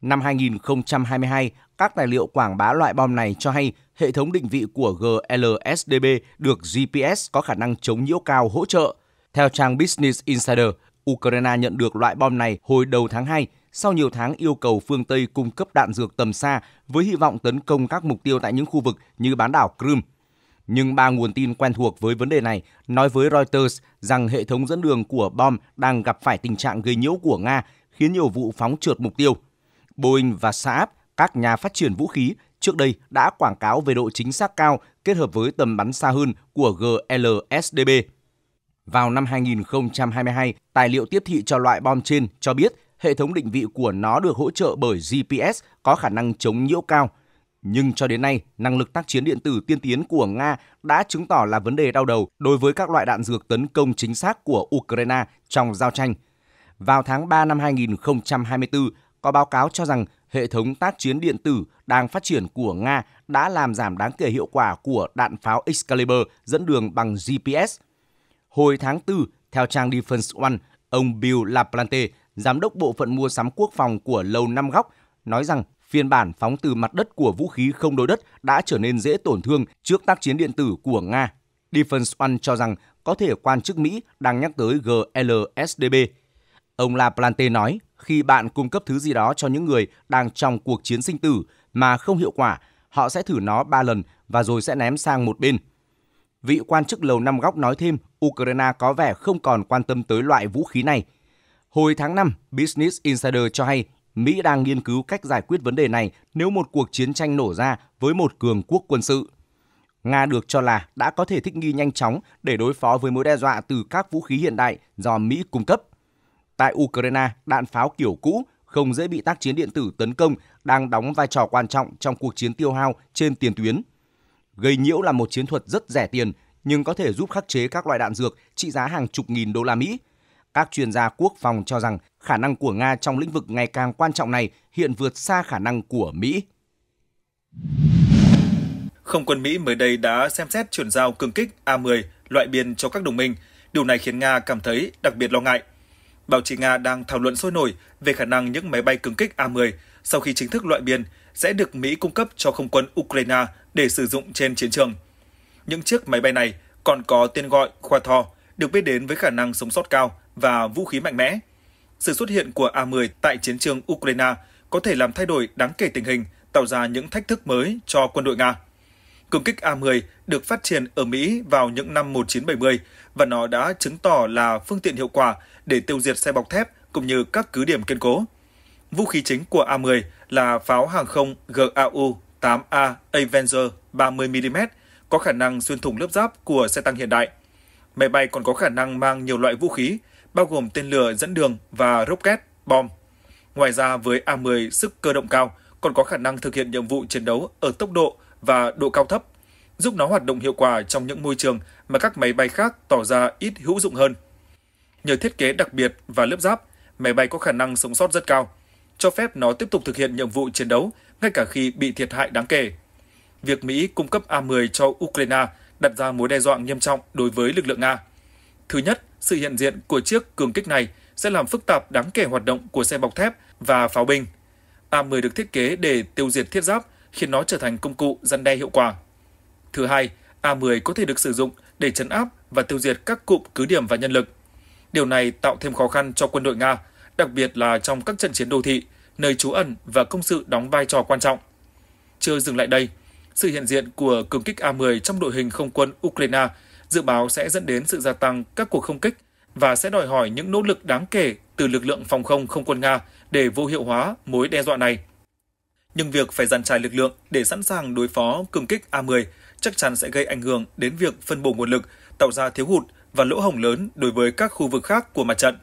Năm 2022, các tài liệu quảng bá loại bom này cho hay hệ thống định vị của GLSDB được GPS có khả năng chống nhiễu cao hỗ trợ. Theo trang Business Insider, Ukraine nhận được loại bom này hồi đầu tháng 2 sau nhiều tháng yêu cầu phương Tây cung cấp đạn dược tầm xa với hy vọng tấn công các mục tiêu tại những khu vực như bán đảo Crimea. Nhưng ba nguồn tin quen thuộc với vấn đề này nói với Reuters rằng hệ thống dẫn đường của bom đang gặp phải tình trạng gây nhiễu của Nga khiến nhiều vụ phóng trượt mục tiêu. Boeing và Saab các nhà phát triển vũ khí trước đây đã quảng cáo về độ chính xác cao kết hợp với tầm bắn xa hơn của GLSDB. Vào năm 2022, tài liệu tiếp thị cho loại bom trên cho biết hệ thống định vị của nó được hỗ trợ bởi GPS có khả năng chống nhiễu cao. Nhưng cho đến nay, năng lực tác chiến điện tử tiên tiến của Nga đã chứng tỏ là vấn đề đau đầu đối với các loại đạn dược tấn công chính xác của Ukraine trong giao tranh. Vào tháng 3 năm 2024, có báo cáo cho rằng hệ thống tác chiến điện tử đang phát triển của Nga đã làm giảm đáng kể hiệu quả của đạn pháo Excalibur dẫn đường bằng GPS. Hồi tháng 4, theo trang Defense One, ông Bill Laplante, giám đốc bộ phận mua sắm quốc phòng của Lầu Năm Góc, nói rằng phiên bản phóng từ mặt đất của vũ khí không đối đất đã trở nên dễ tổn thương trước tác chiến điện tử của Nga. Defense One cho rằng có thể quan chức Mỹ đang nhắc tới GLSDB. Ông Laplante nói, khi bạn cung cấp thứ gì đó cho những người đang trong cuộc chiến sinh tử mà không hiệu quả, họ sẽ thử nó 3 lần và rồi sẽ ném sang một bên. Vị quan chức Lầu Năm Góc nói thêm, Ukraine có vẻ không còn quan tâm tới loại vũ khí này. Hồi tháng 5, Business Insider cho hay Mỹ đang nghiên cứu cách giải quyết vấn đề này nếu một cuộc chiến tranh nổ ra với một cường quốc quân sự. Nga được cho là đã có thể thích nghi nhanh chóng để đối phó với mối đe dọa từ các vũ khí hiện đại do Mỹ cung cấp – tại Ukraine, đạn pháo kiểu cũ không dễ bị tác chiến điện tử tấn công đang đóng vai trò quan trọng trong cuộc chiến tiêu hao trên tiền tuyến. Gây nhiễu là một chiến thuật rất rẻ tiền nhưng có thể giúp khắc chế các loại đạn dược trị giá hàng chục nghìn đô la Mỹ. Các chuyên gia quốc phòng cho rằng khả năng của Nga trong lĩnh vực ngày càng quan trọng này hiện vượt xa khả năng của Mỹ. Không quân Mỹ mới đây đã xem xét chuyển giao cường kích A-10 loại biên cho các đồng minh. Điều này khiến Nga cảm thấy đặc biệt lo ngại báo chí Nga đang thảo luận sôi nổi về khả năng những máy bay cứng kích A-10 sau khi chính thức loại biên sẽ được Mỹ cung cấp cho không quân Ukraine để sử dụng trên chiến trường. Những chiếc máy bay này còn có tên gọi Khoa Thò, được biết đến với khả năng sống sót cao và vũ khí mạnh mẽ. Sự xuất hiện của A-10 tại chiến trường Ukraine có thể làm thay đổi đáng kể tình hình, tạo ra những thách thức mới cho quân đội Nga. Cường kích A-10 được phát triển ở Mỹ vào những năm 1970 và nó đã chứng tỏ là phương tiện hiệu quả để tiêu diệt xe bọc thép cũng như các cứ điểm kiên cố. Vũ khí chính của A-10 là pháo hàng không GAU-8A Avenger 30mm có khả năng xuyên thủng lớp giáp của xe tăng hiện đại. Máy bay còn có khả năng mang nhiều loại vũ khí, bao gồm tên lửa dẫn đường và rocket, bom. Ngoài ra với A-10 sức cơ động cao, còn có khả năng thực hiện nhiệm vụ chiến đấu ở tốc độ và độ cao thấp, giúp nó hoạt động hiệu quả trong những môi trường mà các máy bay khác tỏ ra ít hữu dụng hơn. Nhờ thiết kế đặc biệt và lớp giáp, máy bay có khả năng sống sót rất cao, cho phép nó tiếp tục thực hiện nhiệm vụ chiến đấu ngay cả khi bị thiệt hại đáng kể. Việc Mỹ cung cấp A-10 cho Ukraine đặt ra mối đe dọa nghiêm trọng đối với lực lượng Nga. Thứ nhất, sự hiện diện của chiếc cường kích này sẽ làm phức tạp đáng kể hoạt động của xe bọc thép và pháo binh. A-10 được thiết kế để tiêu diệt thiết giáp khiến nó trở thành công cụ răn đe hiệu quả. Thứ hai, A10 có thể được sử dụng để chấn áp và tiêu diệt các cụm cứ điểm và nhân lực. Điều này tạo thêm khó khăn cho quân đội Nga, đặc biệt là trong các trận chiến đô thị, nơi trú ẩn và công sự đóng vai trò quan trọng. Chưa dừng lại đây, sự hiện diện của cường kích A-10 trong đội hình không quân Ukraine dự báo sẽ dẫn đến sự gia tăng các cuộc không kích và sẽ đòi hỏi những nỗ lực đáng kể từ lực lượng phòng không không quân Nga để vô hiệu hóa mối đe dọa này nhưng việc phải dàn trải lực lượng để sẵn sàng đối phó cường kích A10 chắc chắn sẽ gây ảnh hưởng đến việc phân bổ nguồn lực, tạo ra thiếu hụt và lỗ hổng lớn đối với các khu vực khác của mặt trận.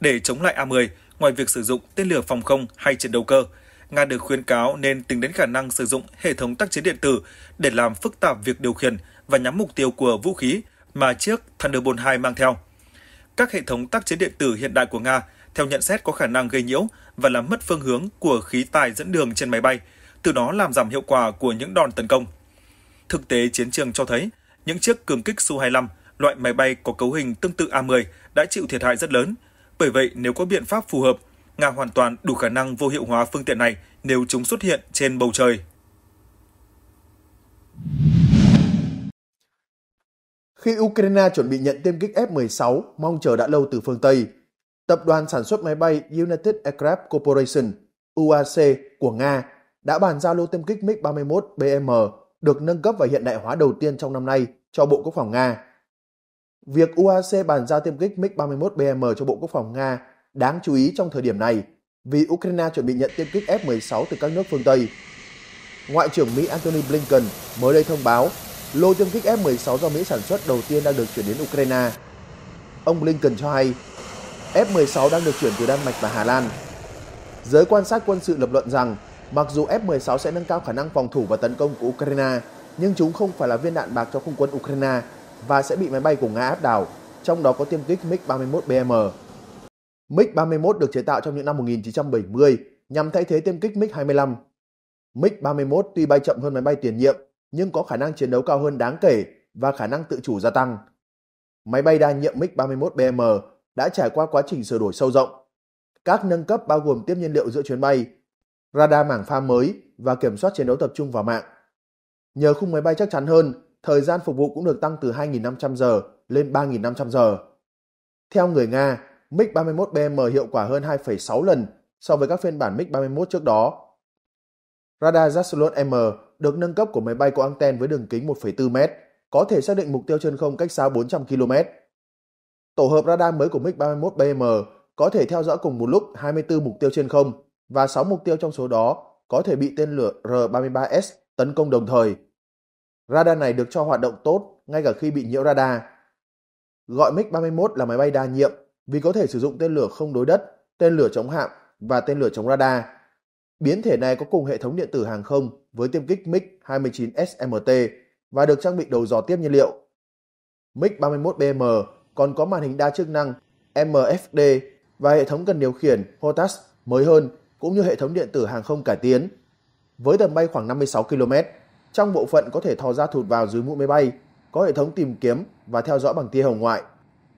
Để chống lại A10, ngoài việc sử dụng tên lửa phòng không hay chiến đấu cơ, Nga được khuyến cáo nên tính đến khả năng sử dụng hệ thống tác chiến điện tử để làm phức tạp việc điều khiển và nhắm mục tiêu của vũ khí mà chiếc Thunderbolt 2 mang theo. Các hệ thống tác chiến điện tử hiện đại của Nga theo nhận xét có khả năng gây nhiễu và làm mất phương hướng của khí tài dẫn đường trên máy bay, từ đó làm giảm hiệu quả của những đòn tấn công. Thực tế chiến trường cho thấy, những chiếc cường kích Su-25, loại máy bay có cấu hình tương tự A-10 đã chịu thiệt hại rất lớn. Bởi vậy, nếu có biện pháp phù hợp, Nga hoàn toàn đủ khả năng vô hiệu hóa phương tiện này nếu chúng xuất hiện trên bầu trời. Khi Ukraine chuẩn bị nhận tiêm kích F-16, mong chờ đã lâu từ phương Tây, Tập đoàn sản xuất máy bay United Aircraft Corporation UAC của Nga đã bàn giao lô tiêm kích MiG-31 BM được nâng cấp và hiện đại hóa đầu tiên trong năm nay cho Bộ Quốc phòng Nga. Việc UAC bàn giao tiêm kích MiG-31 BM cho Bộ Quốc phòng Nga đáng chú ý trong thời điểm này vì Ukraine chuẩn bị nhận tiêm kích F-16 từ các nước phương Tây. Ngoại trưởng Mỹ Antony Blinken mới đây thông báo lô tiêm kích F-16 do Mỹ sản xuất đầu tiên đang được chuyển đến Ukraine. Ông Blinken cho hay F-16 đang được chuyển từ Đan Mạch và Hà Lan. Giới quan sát quân sự lập luận rằng, mặc dù F-16 sẽ nâng cao khả năng phòng thủ và tấn công của Ukraine, nhưng chúng không phải là viên đạn bạc cho không quân Ukraine và sẽ bị máy bay của Nga áp đảo, trong đó có tiêm kích MiG-31BM. MiG-31 được chế tạo trong những năm 1970 nhằm thay thế tiêm kích MiG-25. MiG-31 tuy bay chậm hơn máy bay tiền nhiệm, nhưng có khả năng chiến đấu cao hơn đáng kể và khả năng tự chủ gia tăng. Máy bay đa nhiệm MiG-31BM đã trải qua quá trình sửa đổi sâu rộng. Các nâng cấp bao gồm tiếp nhiên liệu giữa chuyến bay, radar mảng pha mới và kiểm soát chiến đấu tập trung vào mạng. Nhờ khung máy bay chắc chắn hơn, thời gian phục vụ cũng được tăng từ 2.500 giờ lên 3.500 giờ. Theo người Nga, MiG-31BM hiệu quả hơn 2,6 lần so với các phiên bản MiG-31 trước đó. Radar Zaslon M được nâng cấp của máy bay có anten với đường kính 1,4 m, có thể xác định mục tiêu trên không cách xa 400 km. Tổ hợp radar mới của MiG-31BM có thể theo dõi cùng một lúc 24 mục tiêu trên không và 6 mục tiêu trong số đó có thể bị tên lửa R-33S tấn công đồng thời. Radar này được cho hoạt động tốt ngay cả khi bị nhiễu radar. Gọi MiG-31 là máy bay đa nhiệm vì có thể sử dụng tên lửa không đối đất, tên lửa chống hạm và tên lửa chống radar. Biến thể này có cùng hệ thống điện tử hàng không với tiêm kích MiG-29SMT và được trang bị đầu dò tiếp nhiên liệu. MiG-31BM còn có màn hình đa chức năng MFD và hệ thống cần điều khiển HOTAS mới hơn cũng như hệ thống điện tử hàng không cải tiến. Với tầm bay khoảng 56 km, trong bộ phận có thể thò ra thụt vào dưới mũi máy bay, có hệ thống tìm kiếm và theo dõi bằng tia hồng ngoại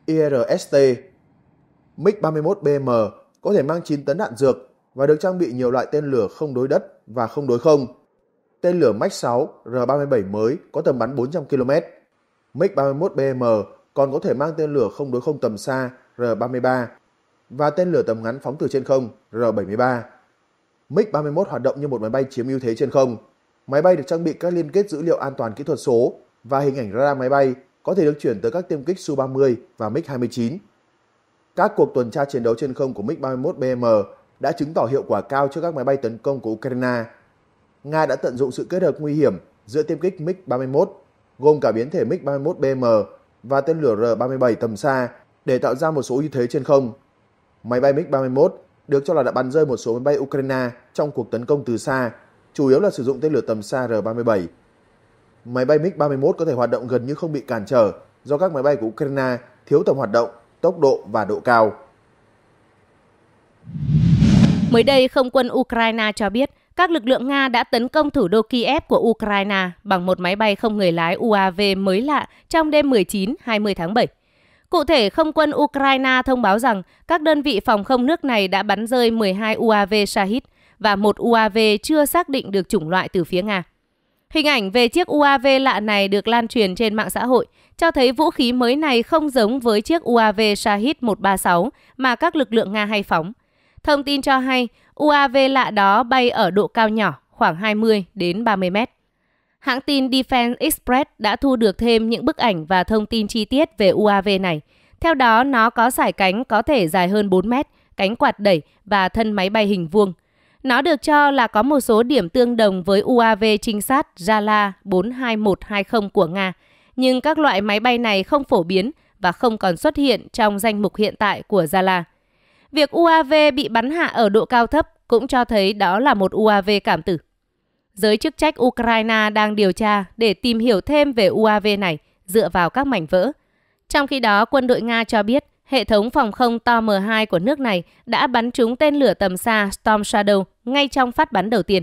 IRST. MiG-31BM có thể mang 9 tấn đạn dược và được trang bị nhiều loại tên lửa không đối đất và không đối không. Tên lửa Mach 6 R37 mới có tầm bắn 400 km. MiG-31BM còn có thể mang tên lửa không đối không tầm xa R-33 và tên lửa tầm ngắn phóng từ trên không R-73. MiG-31 hoạt động như một máy bay chiếm ưu thế trên không. Máy bay được trang bị các liên kết dữ liệu an toàn kỹ thuật số và hình ảnh radar máy bay có thể được chuyển tới các tiêm kích Su-30 và MiG-29. Các cuộc tuần tra chiến đấu trên không của MiG-31BM đã chứng tỏ hiệu quả cao cho các máy bay tấn công của Ukraine. Nga đã tận dụng sự kết hợp nguy hiểm giữa tiêm kích MiG-31, gồm cả biến thể MiG-31BM và tên lửa R-37 tầm xa để tạo ra một số ưu thế trên không. Máy bay MiG-31 được cho là đã bắn rơi một số máy bay Ukraine trong cuộc tấn công từ xa, chủ yếu là sử dụng tên lửa tầm xa R-37. Máy bay MiG-31 có thể hoạt động gần như không bị cản trở do các máy bay của Ukraine thiếu tầm hoạt động, tốc độ và độ cao. Mới đây, không quân Ukraine cho biết các lực lượng Nga đã tấn công thủ đô Kiev của Ukraine bằng một máy bay không người lái UAV mới lạ trong đêm 19-20 tháng 7. Cụ thể, không quân Ukraine thông báo rằng các đơn vị phòng không nước này đã bắn rơi 12 UAV Shahid và một UAV chưa xác định được chủng loại từ phía Nga. Hình ảnh về chiếc UAV lạ này được lan truyền trên mạng xã hội, cho thấy vũ khí mới này không giống với chiếc UAV Shahid 136 mà các lực lượng Nga hay phóng. Thông tin cho hay, UAV lạ đó bay ở độ cao nhỏ khoảng 20 đến 30 mét. Hãng tin Defense Express đã thu được thêm những bức ảnh và thông tin chi tiết về UAV này. Theo đó, nó có sải cánh có thể dài hơn 4 mét, cánh quạt đẩy và thân máy bay hình vuông. Nó được cho là có một số điểm tương đồng với UAV trinh sát Jala 42120 của Nga, nhưng các loại máy bay này không phổ biến và không còn xuất hiện trong danh mục hiện tại của Jala. Việc UAV bị bắn hạ ở độ cao thấp cũng cho thấy đó là một UAV cảm tử. Giới chức trách Ukraine đang điều tra để tìm hiểu thêm về UAV này dựa vào các mảnh vỡ. Trong khi đó, quân đội Nga cho biết hệ thống phòng không TOM-2 của nước này đã bắn trúng tên lửa tầm xa Storm Shadow ngay trong phát bắn đầu tiên.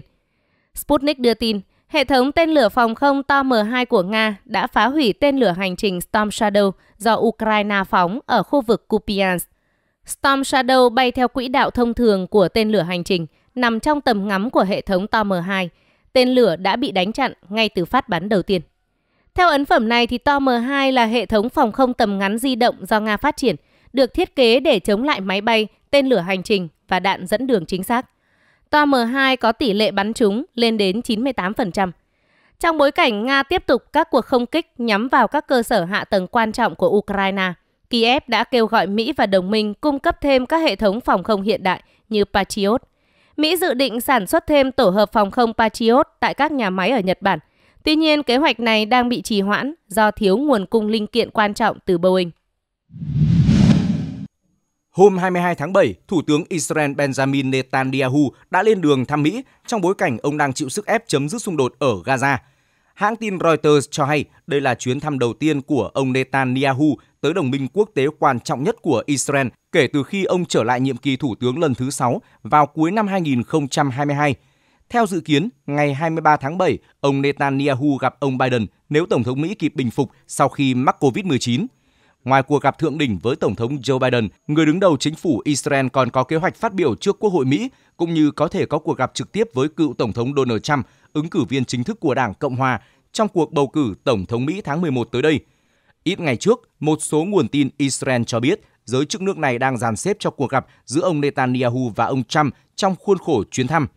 Sputnik đưa tin, hệ thống tên lửa phòng không TOM-2 của Nga đã phá hủy tên lửa hành trình Storm Shadow do Ukraine phóng ở khu vực Kupiansk. Storm Shadow bay theo quỹ đạo thông thường của tên lửa hành trình, nằm trong tầm ngắm của hệ thống TOM-2. Tên lửa đã bị đánh chặn ngay từ phát bắn đầu tiên. Theo ấn phẩm này thì TOM-2 là hệ thống phòng không tầm ngắn di động do Nga phát triển, được thiết kế để chống lại máy bay, tên lửa hành trình và đạn dẫn đường chính xác. TOM-2 có tỷ lệ bắn trúng lên đến 98%. Trong bối cảnh Nga tiếp tục các cuộc không kích nhắm vào các cơ sở hạ tầng quan trọng của Ukraine, Kiev đã kêu gọi Mỹ và đồng minh cung cấp thêm các hệ thống phòng không hiện đại như Patriot. Mỹ dự định sản xuất thêm tổ hợp phòng không Patriot tại các nhà máy ở Nhật Bản. Tuy nhiên, kế hoạch này đang bị trì hoãn do thiếu nguồn cung linh kiện quan trọng từ Boeing. Hôm 22 tháng 7, Thủ tướng Israel Benjamin Netanyahu đã lên đường thăm Mỹ trong bối cảnh ông đang chịu sức ép chấm dứt xung đột ở Gaza. Hãng tin Reuters cho hay đây là chuyến thăm đầu tiên của ông Netanyahu tới đồng minh quốc tế quan trọng nhất của Israel kể từ khi ông trở lại nhiệm kỳ thủ tướng lần thứ 6 vào cuối năm 2022. Theo dự kiến, ngày 23 tháng 7, ông Netanyahu gặp ông Biden nếu Tổng thống Mỹ kịp bình phục sau khi mắc COVID-19. Ngoài cuộc gặp thượng đỉnh với Tổng thống Joe Biden, người đứng đầu chính phủ Israel còn có kế hoạch phát biểu trước Quốc hội Mỹ, cũng như có thể có cuộc gặp trực tiếp với cựu Tổng thống Donald Trump, ứng cử viên chính thức của Đảng Cộng Hòa, trong cuộc bầu cử Tổng thống Mỹ tháng 11 tới đây – Ít ngày trước, một số nguồn tin Israel cho biết giới chức nước này đang dàn xếp cho cuộc gặp giữa ông Netanyahu và ông Trump trong khuôn khổ chuyến thăm.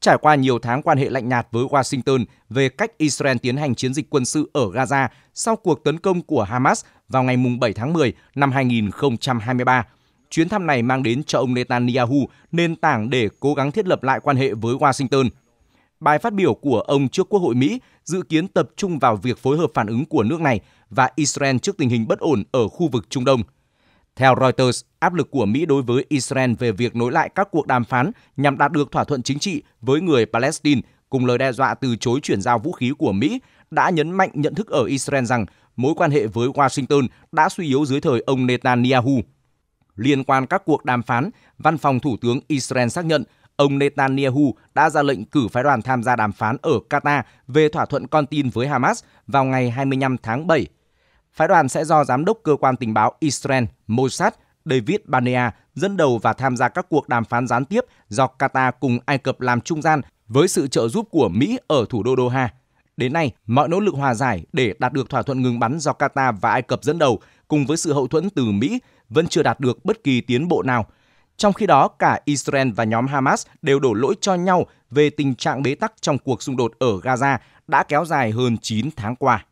Trải qua nhiều tháng quan hệ lạnh nhạt với Washington về cách Israel tiến hành chiến dịch quân sự ở Gaza sau cuộc tấn công của Hamas vào ngày 7 tháng 10 năm 2023, chuyến thăm này mang đến cho ông Netanyahu nền tảng để cố gắng thiết lập lại quan hệ với Washington. Bài phát biểu của ông trước Quốc hội Mỹ dự kiến tập trung vào việc phối hợp phản ứng của nước này và Israel trước tình hình bất ổn ở khu vực Trung Đông. Theo Reuters, áp lực của Mỹ đối với Israel về việc nối lại các cuộc đàm phán nhằm đạt được thỏa thuận chính trị với người Palestine cùng lời đe dọa từ chối chuyển giao vũ khí của Mỹ đã nhấn mạnh nhận thức ở Israel rằng mối quan hệ với Washington đã suy yếu dưới thời ông Netanyahu. Liên quan các cuộc đàm phán, văn phòng thủ tướng Israel xác nhận ông Netanyahu đã ra lệnh cử phái đoàn tham gia đàm phán ở Qatar về thỏa thuận con tin với Hamas vào ngày 25 tháng 7 Phái đoàn sẽ do giám đốc cơ quan tình báo Israel Mossad David Banea dẫn đầu và tham gia các cuộc đàm phán gián tiếp do Qatar cùng Ai Cập làm trung gian với sự trợ giúp của Mỹ ở thủ đô Doha. Đến nay, mọi nỗ lực hòa giải để đạt được thỏa thuận ngừng bắn do Qatar và Ai Cập dẫn đầu cùng với sự hậu thuẫn từ Mỹ vẫn chưa đạt được bất kỳ tiến bộ nào. Trong khi đó, cả Israel và nhóm Hamas đều đổ lỗi cho nhau về tình trạng bế tắc trong cuộc xung đột ở Gaza đã kéo dài hơn 9 tháng qua.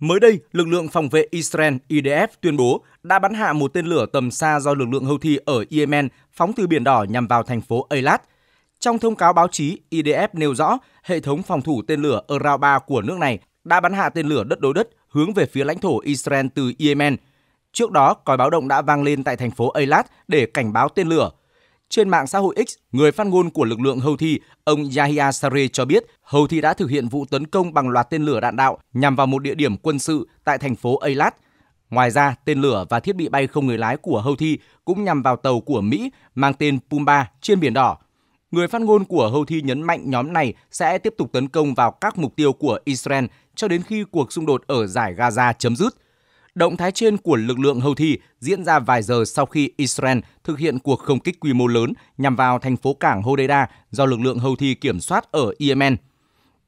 Mới đây, lực lượng phòng vệ Israel IDF tuyên bố đã bắn hạ một tên lửa tầm xa do lực lượng Houthi ở Yemen phóng từ Biển Đỏ nhằm vào thành phố Eilat. Trong thông cáo báo chí, IDF nêu rõ hệ thống phòng thủ tên lửa Aral 3 của nước này đã bắn hạ tên lửa đất đối đất hướng về phía lãnh thổ Israel từ Yemen. Trước đó, còi báo động đã vang lên tại thành phố Eilat để cảnh báo tên lửa trên mạng xã hội X, người phát ngôn của lực lượng Houthi, ông Yahya Sarre cho biết Houthi đã thực hiện vụ tấn công bằng loạt tên lửa đạn đạo nhằm vào một địa điểm quân sự tại thành phố Eilat. Ngoài ra, tên lửa và thiết bị bay không người lái của Houthi cũng nhằm vào tàu của Mỹ mang tên Pumba trên Biển Đỏ. Người phát ngôn của Houthi nhấn mạnh nhóm này sẽ tiếp tục tấn công vào các mục tiêu của Israel cho đến khi cuộc xung đột ở giải Gaza chấm dứt – Động thái trên của lực lượng Houthi diễn ra vài giờ sau khi Israel thực hiện cuộc không kích quy mô lớn nhằm vào thành phố cảng Hodeida do lực lượng Houthi kiểm soát ở Yemen.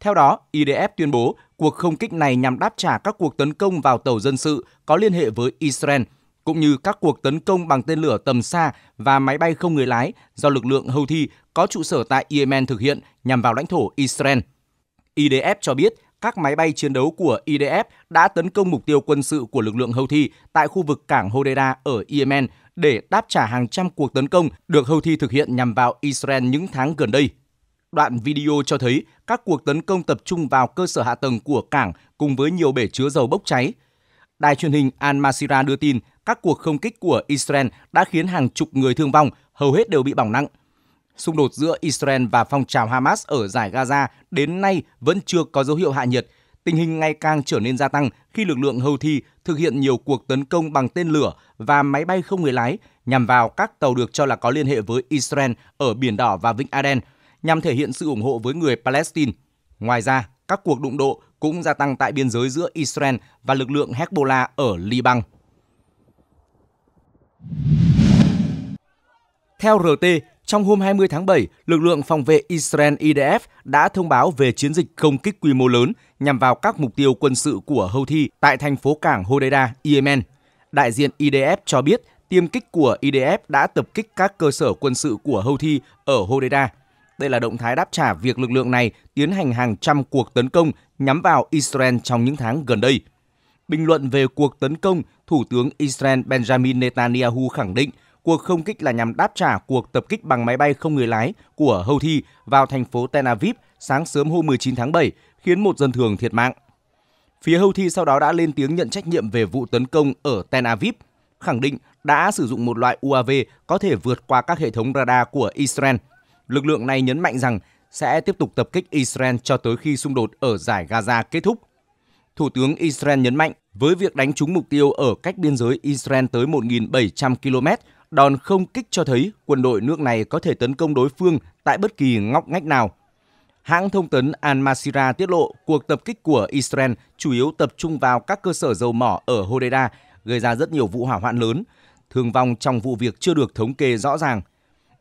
Theo đó, IDF tuyên bố cuộc không kích này nhằm đáp trả các cuộc tấn công vào tàu dân sự có liên hệ với Israel, cũng như các cuộc tấn công bằng tên lửa tầm xa và máy bay không người lái do lực lượng Houthi có trụ sở tại Yemen thực hiện nhằm vào lãnh thổ Israel. IDF cho biết các máy bay chiến đấu của IDF đã tấn công mục tiêu quân sự của lực lượng Houthi tại khu vực cảng Hodeida ở Yemen để đáp trả hàng trăm cuộc tấn công được Houthi thực hiện nhằm vào Israel những tháng gần đây. Đoạn video cho thấy các cuộc tấn công tập trung vào cơ sở hạ tầng của cảng cùng với nhiều bể chứa dầu bốc cháy. Đài truyền hình Al Masira đưa tin các cuộc không kích của Israel đã khiến hàng chục người thương vong, hầu hết đều bị bỏng nặng – xung đột giữa Israel và phong trào Hamas ở giải Gaza đến nay vẫn chưa có dấu hiệu hạ nhiệt. Tình hình ngày càng trở nên gia tăng khi lực lượng Houthi thực hiện nhiều cuộc tấn công bằng tên lửa và máy bay không người lái nhằm vào các tàu được cho là có liên hệ với Israel ở Biển Đỏ và Vịnh Aden nhằm thể hiện sự ủng hộ với người Palestine. Ngoài ra, các cuộc đụng độ cũng gia tăng tại biên giới giữa Israel và lực lượng Hezbollah ở Liban. Theo RT, trong hôm 20 tháng 7, lực lượng phòng vệ Israel IDF đã thông báo về chiến dịch không kích quy mô lớn nhằm vào các mục tiêu quân sự của Houthi tại thành phố cảng Hodeida, Yemen. Đại diện IDF cho biết tiêm kích của IDF đã tập kích các cơ sở quân sự của Houthi ở Hodeida. Đây là động thái đáp trả việc lực lượng này tiến hành hàng trăm cuộc tấn công nhắm vào Israel trong những tháng gần đây. Bình luận về cuộc tấn công, Thủ tướng Israel Benjamin Netanyahu khẳng định Cuộc không kích là nhằm đáp trả cuộc tập kích bằng máy bay không người lái của Houthi vào thành phố Tel Aviv sáng sớm hôm 19 tháng 7, khiến một dân thường thiệt mạng. Phía Houthi sau đó đã lên tiếng nhận trách nhiệm về vụ tấn công ở Tel Aviv, khẳng định đã sử dụng một loại UAV có thể vượt qua các hệ thống radar của Israel. Lực lượng này nhấn mạnh rằng sẽ tiếp tục tập kích Israel cho tới khi xung đột ở giải Gaza kết thúc. Thủ tướng Israel nhấn mạnh với việc đánh trúng mục tiêu ở cách biên giới Israel tới 1.700 km, Đòn không kích cho thấy quân đội nước này có thể tấn công đối phương tại bất kỳ ngóc ngách nào. Hãng thông tấn Al Masira tiết lộ cuộc tập kích của Israel chủ yếu tập trung vào các cơ sở dầu mỏ ở Hodeida, gây ra rất nhiều vụ hỏa hoạn lớn. Thương vong trong vụ việc chưa được thống kê rõ ràng.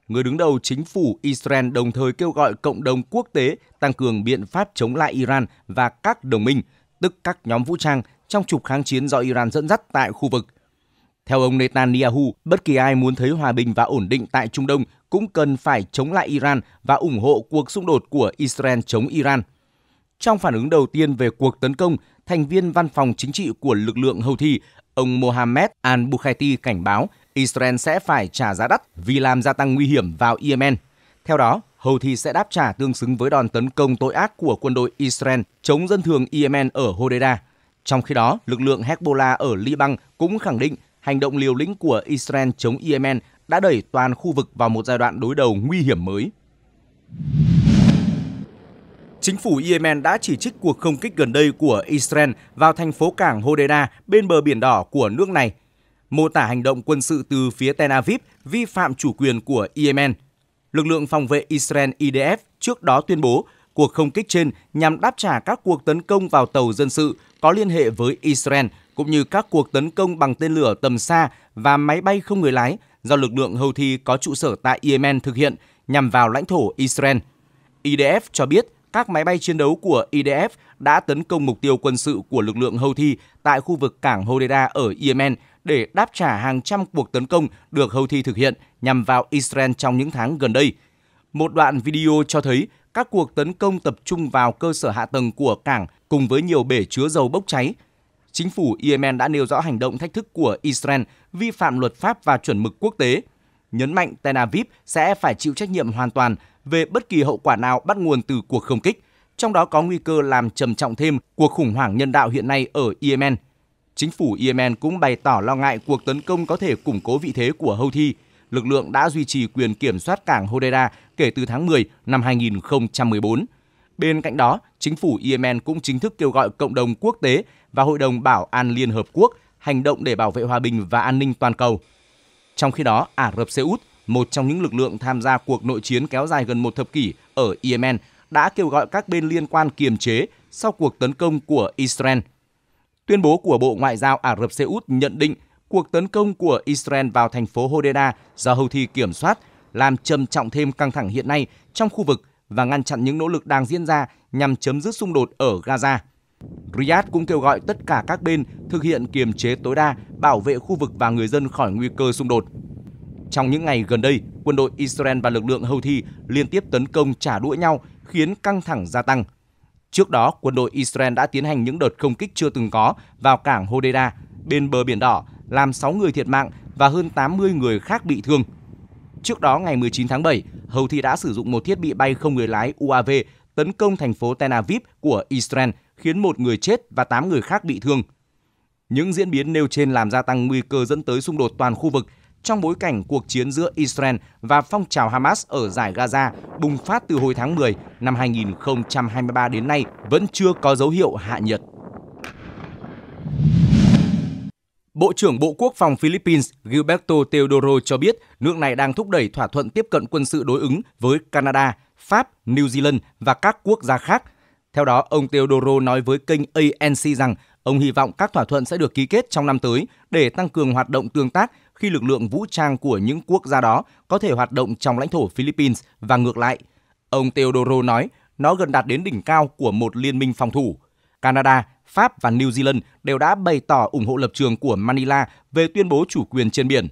Người đứng đầu chính phủ Israel đồng thời kêu gọi cộng đồng quốc tế tăng cường biện pháp chống lại Iran và các đồng minh, tức các nhóm vũ trang trong trục kháng chiến do Iran dẫn dắt tại khu vực – theo ông Netanyahu, bất kỳ ai muốn thấy hòa bình và ổn định tại Trung Đông cũng cần phải chống lại Iran và ủng hộ cuộc xung đột của Israel chống Iran. Trong phản ứng đầu tiên về cuộc tấn công, thành viên văn phòng chính trị của lực lượng Houthi, ông Mohammed al-Bukhaiti cảnh báo Israel sẽ phải trả giá đắt vì làm gia tăng nguy hiểm vào Yemen. Theo đó, Houthi sẽ đáp trả tương xứng với đòn tấn công tội ác của quân đội Israel chống dân thường Yemen ở Hodeida. Trong khi đó, lực lượng Hezbollah ở Liban cũng khẳng định hành động liều lĩnh của Israel chống Yemen đã đẩy toàn khu vực vào một giai đoạn đối đầu nguy hiểm mới. Chính phủ Yemen đã chỉ trích cuộc không kích gần đây của Israel vào thành phố cảng Hodeidah bên bờ Biển Đỏ của nước này, mô tả hành động quân sự từ phía Tel Aviv vi phạm chủ quyền của Yemen. Lực lượng phòng vệ Israel IDF trước đó tuyên bố cuộc không kích trên nhằm đáp trả các cuộc tấn công vào tàu dân sự có liên hệ với Israel cũng như các cuộc tấn công bằng tên lửa tầm xa và máy bay không người lái do lực lượng Houthi có trụ sở tại Yemen thực hiện nhằm vào lãnh thổ Israel. IDF cho biết các máy bay chiến đấu của IDF đã tấn công mục tiêu quân sự của lực lượng Houthi tại khu vực cảng Hodeida ở Yemen để đáp trả hàng trăm cuộc tấn công được Houthi thực hiện nhằm vào Israel trong những tháng gần đây. Một đoạn video cho thấy các cuộc tấn công tập trung vào cơ sở hạ tầng của cảng cùng với nhiều bể chứa dầu bốc cháy, chính phủ Yemen đã nêu rõ hành động thách thức của Israel vi phạm luật pháp và chuẩn mực quốc tế, nhấn mạnh Tel Aviv sẽ phải chịu trách nhiệm hoàn toàn về bất kỳ hậu quả nào bắt nguồn từ cuộc không kích, trong đó có nguy cơ làm trầm trọng thêm cuộc khủng hoảng nhân đạo hiện nay ở Yemen. Chính phủ Yemen cũng bày tỏ lo ngại cuộc tấn công có thể củng cố vị thế của Houthi. Lực lượng đã duy trì quyền kiểm soát cảng Hodeida kể từ tháng 10 năm 2014. Bên cạnh đó, chính phủ Yemen cũng chính thức kêu gọi cộng đồng quốc tế và Hội đồng Bảo an Liên Hợp Quốc hành động để bảo vệ hòa bình và an ninh toàn cầu. Trong khi đó, Ả Rập Xê Út, một trong những lực lượng tham gia cuộc nội chiến kéo dài gần một thập kỷ ở Yemen, đã kêu gọi các bên liên quan kiềm chế sau cuộc tấn công của Israel. Tuyên bố của Bộ Ngoại giao Ả Rập Xê Út nhận định cuộc tấn công của Israel vào thành phố Hodeidah do Houthi kiểm soát làm trầm trọng thêm căng thẳng hiện nay trong khu vực và ngăn chặn những nỗ lực đang diễn ra nhằm chấm dứt xung đột ở Gaza. Riyadh cũng kêu gọi tất cả các bên thực hiện kiềm chế tối đa, bảo vệ khu vực và người dân khỏi nguy cơ xung đột. Trong những ngày gần đây, quân đội Israel và lực lượng Houthi liên tiếp tấn công trả đũa nhau, khiến căng thẳng gia tăng. Trước đó, quân đội Israel đã tiến hành những đợt không kích chưa từng có vào cảng Hodeida, bên bờ Biển Đỏ, làm 6 người thiệt mạng và hơn 80 người khác bị thương. Trước đó, ngày 19 tháng 7, Houthi đã sử dụng một thiết bị bay không người lái UAV tấn công thành phố Tel Aviv của Israel khiến một người chết và 8 người khác bị thương. Những diễn biến nêu trên làm gia tăng nguy cơ dẫn tới xung đột toàn khu vực trong bối cảnh cuộc chiến giữa Israel và phong trào Hamas ở giải Gaza bùng phát từ hồi tháng 10 năm 2023 đến nay vẫn chưa có dấu hiệu hạ nhiệt. Bộ trưởng Bộ Quốc phòng Philippines Gilberto Teodoro cho biết nước này đang thúc đẩy thỏa thuận tiếp cận quân sự đối ứng với Canada, Pháp, New Zealand và các quốc gia khác – theo đó, ông Teodoro nói với kênh ANC rằng ông hy vọng các thỏa thuận sẽ được ký kết trong năm tới để tăng cường hoạt động tương tác khi lực lượng vũ trang của những quốc gia đó có thể hoạt động trong lãnh thổ Philippines và ngược lại. Ông Teodoro nói, nó gần đạt đến đỉnh cao của một liên minh phòng thủ. Canada, Pháp và New Zealand đều đã bày tỏ ủng hộ lập trường của Manila về tuyên bố chủ quyền trên biển.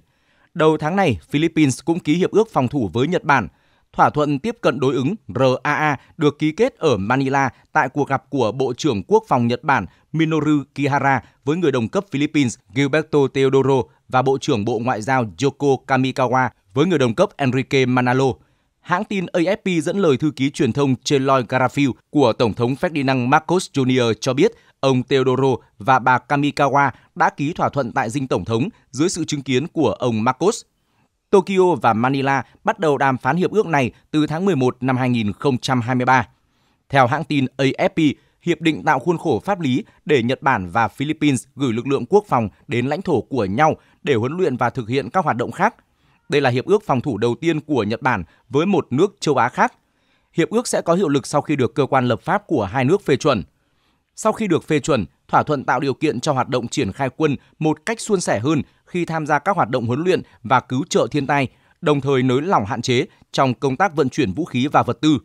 Đầu tháng này, Philippines cũng ký hiệp ước phòng thủ với Nhật Bản – thỏa thuận tiếp cận đối ứng RAA được ký kết ở Manila tại cuộc gặp của Bộ trưởng Quốc phòng Nhật Bản Minoru Kihara với người đồng cấp Philippines Gilberto Teodoro và Bộ trưởng Bộ Ngoại giao Yoko Kamikawa với người đồng cấp Enrique Manalo. Hãng tin AFP dẫn lời thư ký truyền thông Cheloy Garfield của Tổng thống Ferdinand Marcos Jr. cho biết ông Teodoro và bà Kamikawa đã ký thỏa thuận tại dinh Tổng thống dưới sự chứng kiến của ông Marcos Tokyo và Manila bắt đầu đàm phán hiệp ước này từ tháng 11 năm 2023. Theo hãng tin AFP, hiệp định tạo khuôn khổ pháp lý để Nhật Bản và Philippines gửi lực lượng quốc phòng đến lãnh thổ của nhau để huấn luyện và thực hiện các hoạt động khác. Đây là hiệp ước phòng thủ đầu tiên của Nhật Bản với một nước châu Á khác. Hiệp ước sẽ có hiệu lực sau khi được cơ quan lập pháp của hai nước phê chuẩn. Sau khi được phê chuẩn, thỏa thuận tạo điều kiện cho hoạt động triển khai quân một cách suôn sẻ hơn khi tham gia các hoạt động huấn luyện và cứu trợ thiên tai, đồng thời nới lỏng hạn chế trong công tác vận chuyển vũ khí và vật tư.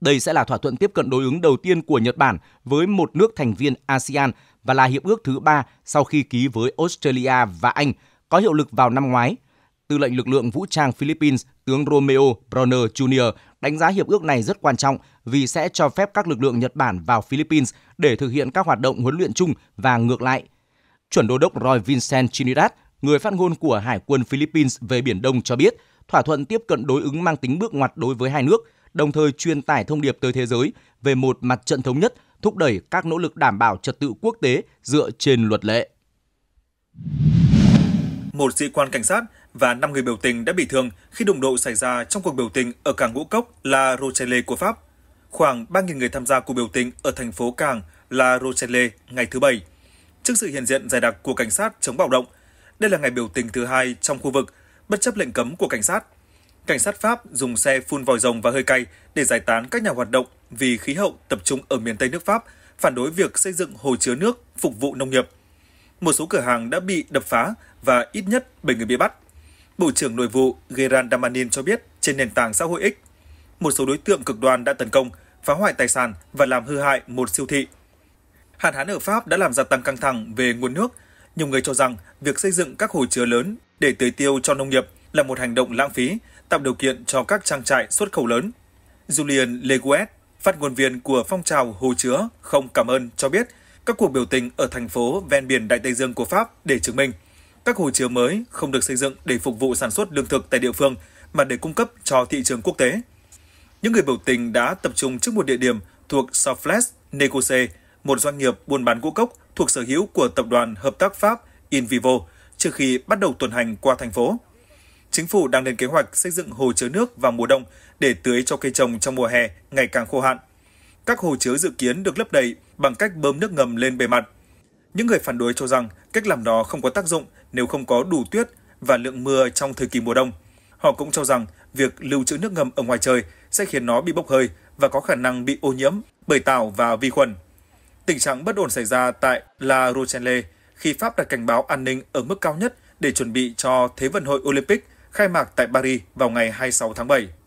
Đây sẽ là thỏa thuận tiếp cận đối ứng đầu tiên của Nhật Bản với một nước thành viên ASEAN và là hiệp ước thứ ba sau khi ký với Australia và Anh, có hiệu lực vào năm ngoái – Tư lệnh lực lượng vũ trang Philippines, tướng Romeo Broner Jr. đánh giá hiệp ước này rất quan trọng vì sẽ cho phép các lực lượng Nhật Bản vào Philippines để thực hiện các hoạt động huấn luyện chung và ngược lại. Chuẩn đô đốc Roy Vincent Trinidad, người phát ngôn của Hải quân Philippines về Biển Đông cho biết, thỏa thuận tiếp cận đối ứng mang tính bước ngoặt đối với hai nước, đồng thời truyền tải thông điệp tới thế giới về một mặt trận thống nhất, thúc đẩy các nỗ lực đảm bảo trật tự quốc tế dựa trên luật lệ. Một sĩ quan cảnh sát và 5 người biểu tình đã bị thương khi đụng độ xảy ra trong cuộc biểu tình ở cảng ngũ cốc La Rochelle của Pháp. Khoảng 3.000 người tham gia cuộc biểu tình ở thành phố cảng La Rochelle ngày thứ Bảy. Trước sự hiện diện dày đặc của cảnh sát chống bạo động, đây là ngày biểu tình thứ hai trong khu vực, bất chấp lệnh cấm của cảnh sát. Cảnh sát Pháp dùng xe phun vòi rồng và hơi cay để giải tán các nhà hoạt động vì khí hậu tập trung ở miền Tây nước Pháp phản đối việc xây dựng hồ chứa nước phục vụ nông nghiệp. Một số cửa hàng đã bị đập phá và ít nhất 7 người bị bắt. Bộ trưởng Nội vụ Geran Damanin cho biết trên nền tảng xã hội X, một số đối tượng cực đoan đã tấn công, phá hoại tài sản và làm hư hại một siêu thị. Hạn hán ở Pháp đã làm gia tăng căng thẳng về nguồn nước. Nhiều người cho rằng việc xây dựng các hồ chứa lớn để tưới tiêu cho nông nghiệp là một hành động lãng phí, tạo điều kiện cho các trang trại xuất khẩu lớn. Julian Leguet, phát ngôn viên của phong trào Hồ chứa không cảm ơn cho biết các cuộc biểu tình ở thành phố ven biển Đại Tây Dương của Pháp để chứng minh các hồ chứa mới không được xây dựng để phục vụ sản xuất lương thực tại địa phương mà để cung cấp cho thị trường quốc tế. Những người biểu tình đã tập trung trước một địa điểm thuộc Southflex Necose, một doanh nghiệp buôn bán ngũ cốc thuộc sở hữu của tập đoàn hợp tác Pháp Invivo trước khi bắt đầu tuần hành qua thành phố. Chính phủ đang lên kế hoạch xây dựng hồ chứa nước vào mùa đông để tưới cho cây trồng trong mùa hè ngày càng khô hạn. Các hồ chứa dự kiến được lấp đầy bằng cách bơm nước ngầm lên bề mặt những người phản đối cho rằng cách làm đó không có tác dụng nếu không có đủ tuyết và lượng mưa trong thời kỳ mùa đông. Họ cũng cho rằng việc lưu trữ nước ngầm ở ngoài trời sẽ khiến nó bị bốc hơi và có khả năng bị ô nhiễm bởi tảo và vi khuẩn. Tình trạng bất ổn xảy ra tại La Rochelle khi Pháp đặt cảnh báo an ninh ở mức cao nhất để chuẩn bị cho Thế vận hội Olympic khai mạc tại Paris vào ngày 26 tháng 7.